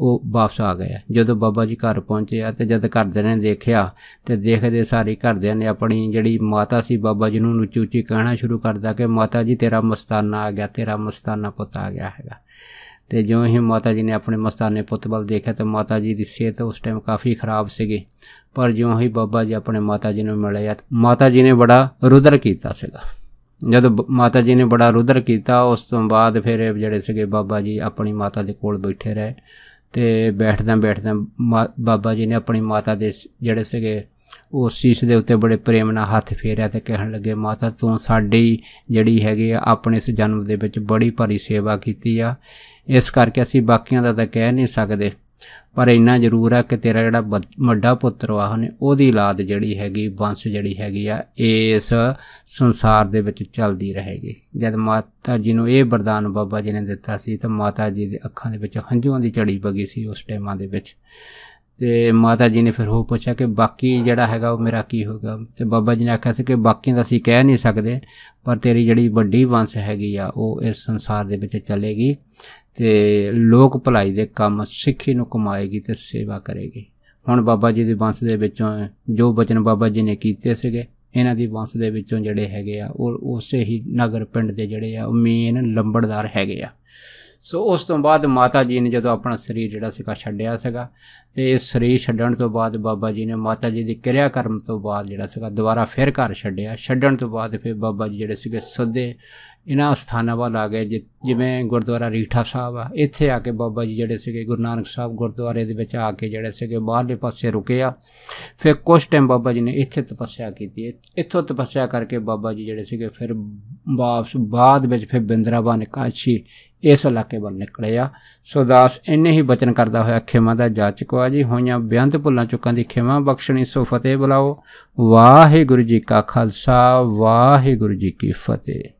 ਉਹ ਵਾਪਸ ਆ ਗਏ ਜਦੋਂ ਬਾਬਾ ਜੀ ਘਰ ਪਹੁੰਚੇ ਆ ਤੇ ਜਦ ਘਰਦਿਆਂ ਨੇ ਦੇਖਿਆ ਤੇ ਦੇਖਦੇ ਸਾਰੇ ਘਰਦਿਆਂ ਨੇ ਆਪਣੀ ਜਿਹੜੀ ਮਾਤਾ ਸੀ ਬਾਬਾ ਜੀ ਨੂੰ ਉੱਚੀ ਉੱਚੀ ਕਹਿਣਾ ਸ਼ੁਰੂ ਕਰਦਾ ਕਿ ਮਾਤਾ ਜੀ ਤੇਰਾ ਮਸਤਾਨਾ ਆ ਗਿਆ ਤੇਰਾ ਮਸਤਾਨਾ ਪੁੱਤ ਆ ਗਿਆ ਹੈਗਾ ਤੇ ਜਿਉਂ ਹੀ ਮਾਤਾ ਜੀ ਨੇ ਆਪਣੇ ਮਸਤਾਨੇ ਪੁੱਤ ਵੱਲ ਦੇਖਿਆ ਤਾਂ ਮਾਤਾ ਜੀ ਦੀ ਸਿਹਤ ਉਸ ਟਾਈਮ ਕਾਫੀ ਖਰਾਬ ਸੀਗੀ ਪਰ ਜਿਉਂ ਹੀ ਬਾਬਾ ਜੀ ਆਪਣੇ ਮਾਤਾ ਜੀ ਨੂੰ ਮਿਲਿਆ ਮਾਤਾ ਜੀ ਨੇ ਬੜਾ ਰੁਦਰ ਕੀਤਾ ਸੀਗਾ ਜਦੋਂ ਮਾਤਾ ਜੀ ਨੇ ਬੜਾ ਰੁਦਰ ਕੀਤਾ ਉਸ ਤੋਂ ਬਾਅਦ ਫਿਰ ਜਿਹੜੇ ਸੀਗੇ ਬਾਬਾ ਜੀ ਆਪਣੀ ਮਾਤਾ ਦੇ ਕੋਲ ਬੈਠੇ ਰਹੇ ਤੇ ਬੈਠਦਾ ਬੈਠਦਾ ਬਾਬਾ ਜੀ ਨੇ ਆਪਣੀ ਮਾਤਾ ਦੇ ਜਿਹੜੇ ਸੀਗੇ ਉਹ ਸੀਸ ਦੇ ਉੱਤੇ ਬੜੇ ਪ੍ਰੇਮ ਨਾਲ ਹੱਥ ਫੇਰਿਆ ਤੇ ਕਹਿਣ ਲੱਗੇ ਮਾਤਾ ਤੂੰ ਸਾਡੀ ਜਿਹੜੀ ਹੈਗੀ ਆ ਆਪਣੇ ਇਸ ਜਨਮ ਦੇ ਵਿੱਚ ਬੜੀ ਭਾਰੀ ਸੇਵਾ ਕੀਤੀ ਆ ਇਸ ਕਰਕੇ ਅਸੀਂ ਬਾਕੀਆਂ ਦਾ ਤਾਂ ਕਹਿ ਨਹੀਂ ਸਕਦੇ ਪਰ ਇੰਨਾ ਜ਼ਰੂਰ ਆ ਕਿ ਤੇਰਾ ਜਿਹੜਾ ਵੱਡਾ ਪੁੱਤਰ ਆ ਉਹਨੇ ਉਹਦੀ ਔਲਾਦ ਜਿਹੜੀ ਹੈਗੀ ਵੰਸ਼ ਜਿਹੜੀ ਹੈਗੀ ਆ ਇਸ ਸੰਸਾਰ ਦੇ ਵਿੱਚ ਚੱਲਦੀ ਰਹੇਗੀ ਜਦ ਮਾਤਾ ਜੀ ਨੂੰ ਇਹ ਵਰਦਾਨ ਬਾਬਾ ਜੀ ਨੇ ਦਿੱਤਾ ਸੀ ਤਾਂ ਮਾਤਾ ਜੀ ਦੇ ਅੱਖਾਂ ਦੇ ਵਿੱਚ ਹੰਝੂਆਂ ਦੀ ਝੜੀ ਵਗੀ ਸੀ ਉਸ ਟਾਈਮਾਂ ਦੇ ਵਿੱਚ ਤੇ ਮਾਤਾ ਜੀ ਨੇ ਫਿਰ ਹੋ ਪੁੱਛਿਆ ਕਿ ਬਾਕੀ ਜਿਹੜਾ ਹੈਗਾ ਉਹ ਮੇਰਾ ਕੀ ਹੋਗਾ ਤੇ ਬਾਬਾ ਜੀ ਨੇ ਆਖਿਆ ਸੀ ਕਿ ਬਾਕੀ ਦਾ ਅਸੀਂ ਕਹਿ ਨਹੀਂ ਸਕਦੇ ਪਰ ਤੇਰੀ ਜਿਹੜੀ ਵੱਡੀ ਵੰਸ ਹੈਗੀ ਆ ਉਹ ਇਸ ਸੰਸਾਰ ਦੇ ਵਿੱਚ ਚੱਲੇਗੀ ਤੇ ਲੋਕ ਭਲਾਈ ਦੇ ਕੰਮ ਸਿੱਖੀ ਨੂੰ ਕਮਾਏਗੀ ਤੇ ਸੇਵਾ ਕਰੇਗੀ ਹੁਣ ਬਾਬਾ ਜੀ ਦੇ ਵੰਸ ਦੇ ਵਿੱਚੋਂ ਜੋ ਬਚਨ ਬਾਬਾ ਜੀ ਨੇ ਕੀਤੇ ਸੀਗੇ ਇਹਨਾਂ ਦੀ ਵੰਸ ਦੇ ਵਿੱਚੋਂ ਜਿਹੜੇ ਹੈਗੇ ਆ ਉਹ ਉਸੇ ਹੀ ਨਗਰ ਪਿੰਡ ਦੇ ਜਿਹੜੇ ਆ ਉਹ ਮੇਨ ਲੰਬੜਦਾਰ ਹੈਗੇ ਆ ਸੋ ਉਸ ਤੋਂ ਬਾਅਦ ਮਾਤਾ ਜੀ ਨੇ ਜਦੋਂ ਆਪਣਾ ਸਰੀਰ ਜਿਹੜਾ ਸੀਗਾ ਛੱਡਿਆ ਸੀਗਾ ਤੇ ਇਸ ਸਰੀਰ ਛੱਡਣ ਤੋਂ ਬਾਅਦ ਬਾਬਾ ਜੀ ਨੇ ਮਾਤਾ ਜੀ ਦੀ ਕਿਰਿਆ ਕਰਮ ਤੋਂ ਬਾਅਦ ਜਿਹੜਾ ਸੀਗਾ ਦੁਬਾਰਾ ਫਿਰ ਘਰ ਛੱਡਿਆ ਛੱਡਣ ਤੋਂ ਬਾਅਦ ਫਿਰ ਬਾਬਾ ਜੀ ਜਿਹੜੇ ਸੀਗੇ ਸਦੇ ਇਹਨਾਂ ਸਥਾਨਾਂ ਵੱਲ ਆ ਗਏ ਜਿਵੇਂ ਗੁਰਦੁਆਰਾ ਰੀਠਾ ਸਾਹਿਬ ਆ ਇੱਥੇ ਆ ਕੇ ਬਾਬਾ ਜੀ ਜਿਹੜੇ ਸੀਗੇ ਗੁਰੂ ਨਾਨਕ ਸਾਹਿਬ ਗੁਰਦੁਆਰੇ ਦੇ ਵਿੱਚ ਆ ਕੇ ਜਿਹੜੇ ਸੀਗੇ ਬਾਹਰਲੇ ਪਾਸੇ ਰੁਕੇ ਆ ਫਿਰ ਕੁਝ ਟਾਈਮ ਬਾਬਾ ਜੀ ਨੇ ਇੱਥੇ ਤਪੱਸਿਆ ਕੀਤੀ ਇੱਥੋਂ ਤਪੱਸਿਆ ਕਰਕੇ ਬਾਬਾ ਜੀ ਜਿਹੜੇ ਸੀਗੇ ਫਿਰ ਵਾਪਸ ਬਾਅਦ ਵਿੱਚ ਫਿਰ ਬਿੰਦਰਾਵਨ ਕਾਸ਼ੀ ਇਸ ਇਲਾਕੇ ਵੱਲ ਨਿਕਲੇ ਆ ਸੋ ਦਾਸ ਇੰਨੇ ਹੀ ਬਚਨ ਕਰਦਾ ਹੋਇਆ ਖਿਮਾ ਦਾ ਜਾਚਕਵਾ ਜੀ ਹੋਈਆਂ ਬਿਆੰਤ ਭੁੱਲਾਂ ਚੁੱਕਾਂ ਦੀ ਖਿਮਾ ਬਖਸ਼ਣੀ ਸੋ ਫਤਿਹ ਬੁਲਾਓ ਵਾਹਿਗੁਰੂ ਜੀ ਕਾ ਖਾਲਸਾ ਵਾਹਿਗੁਰੂ ਜੀ ਕੀ ਫਤਿਹ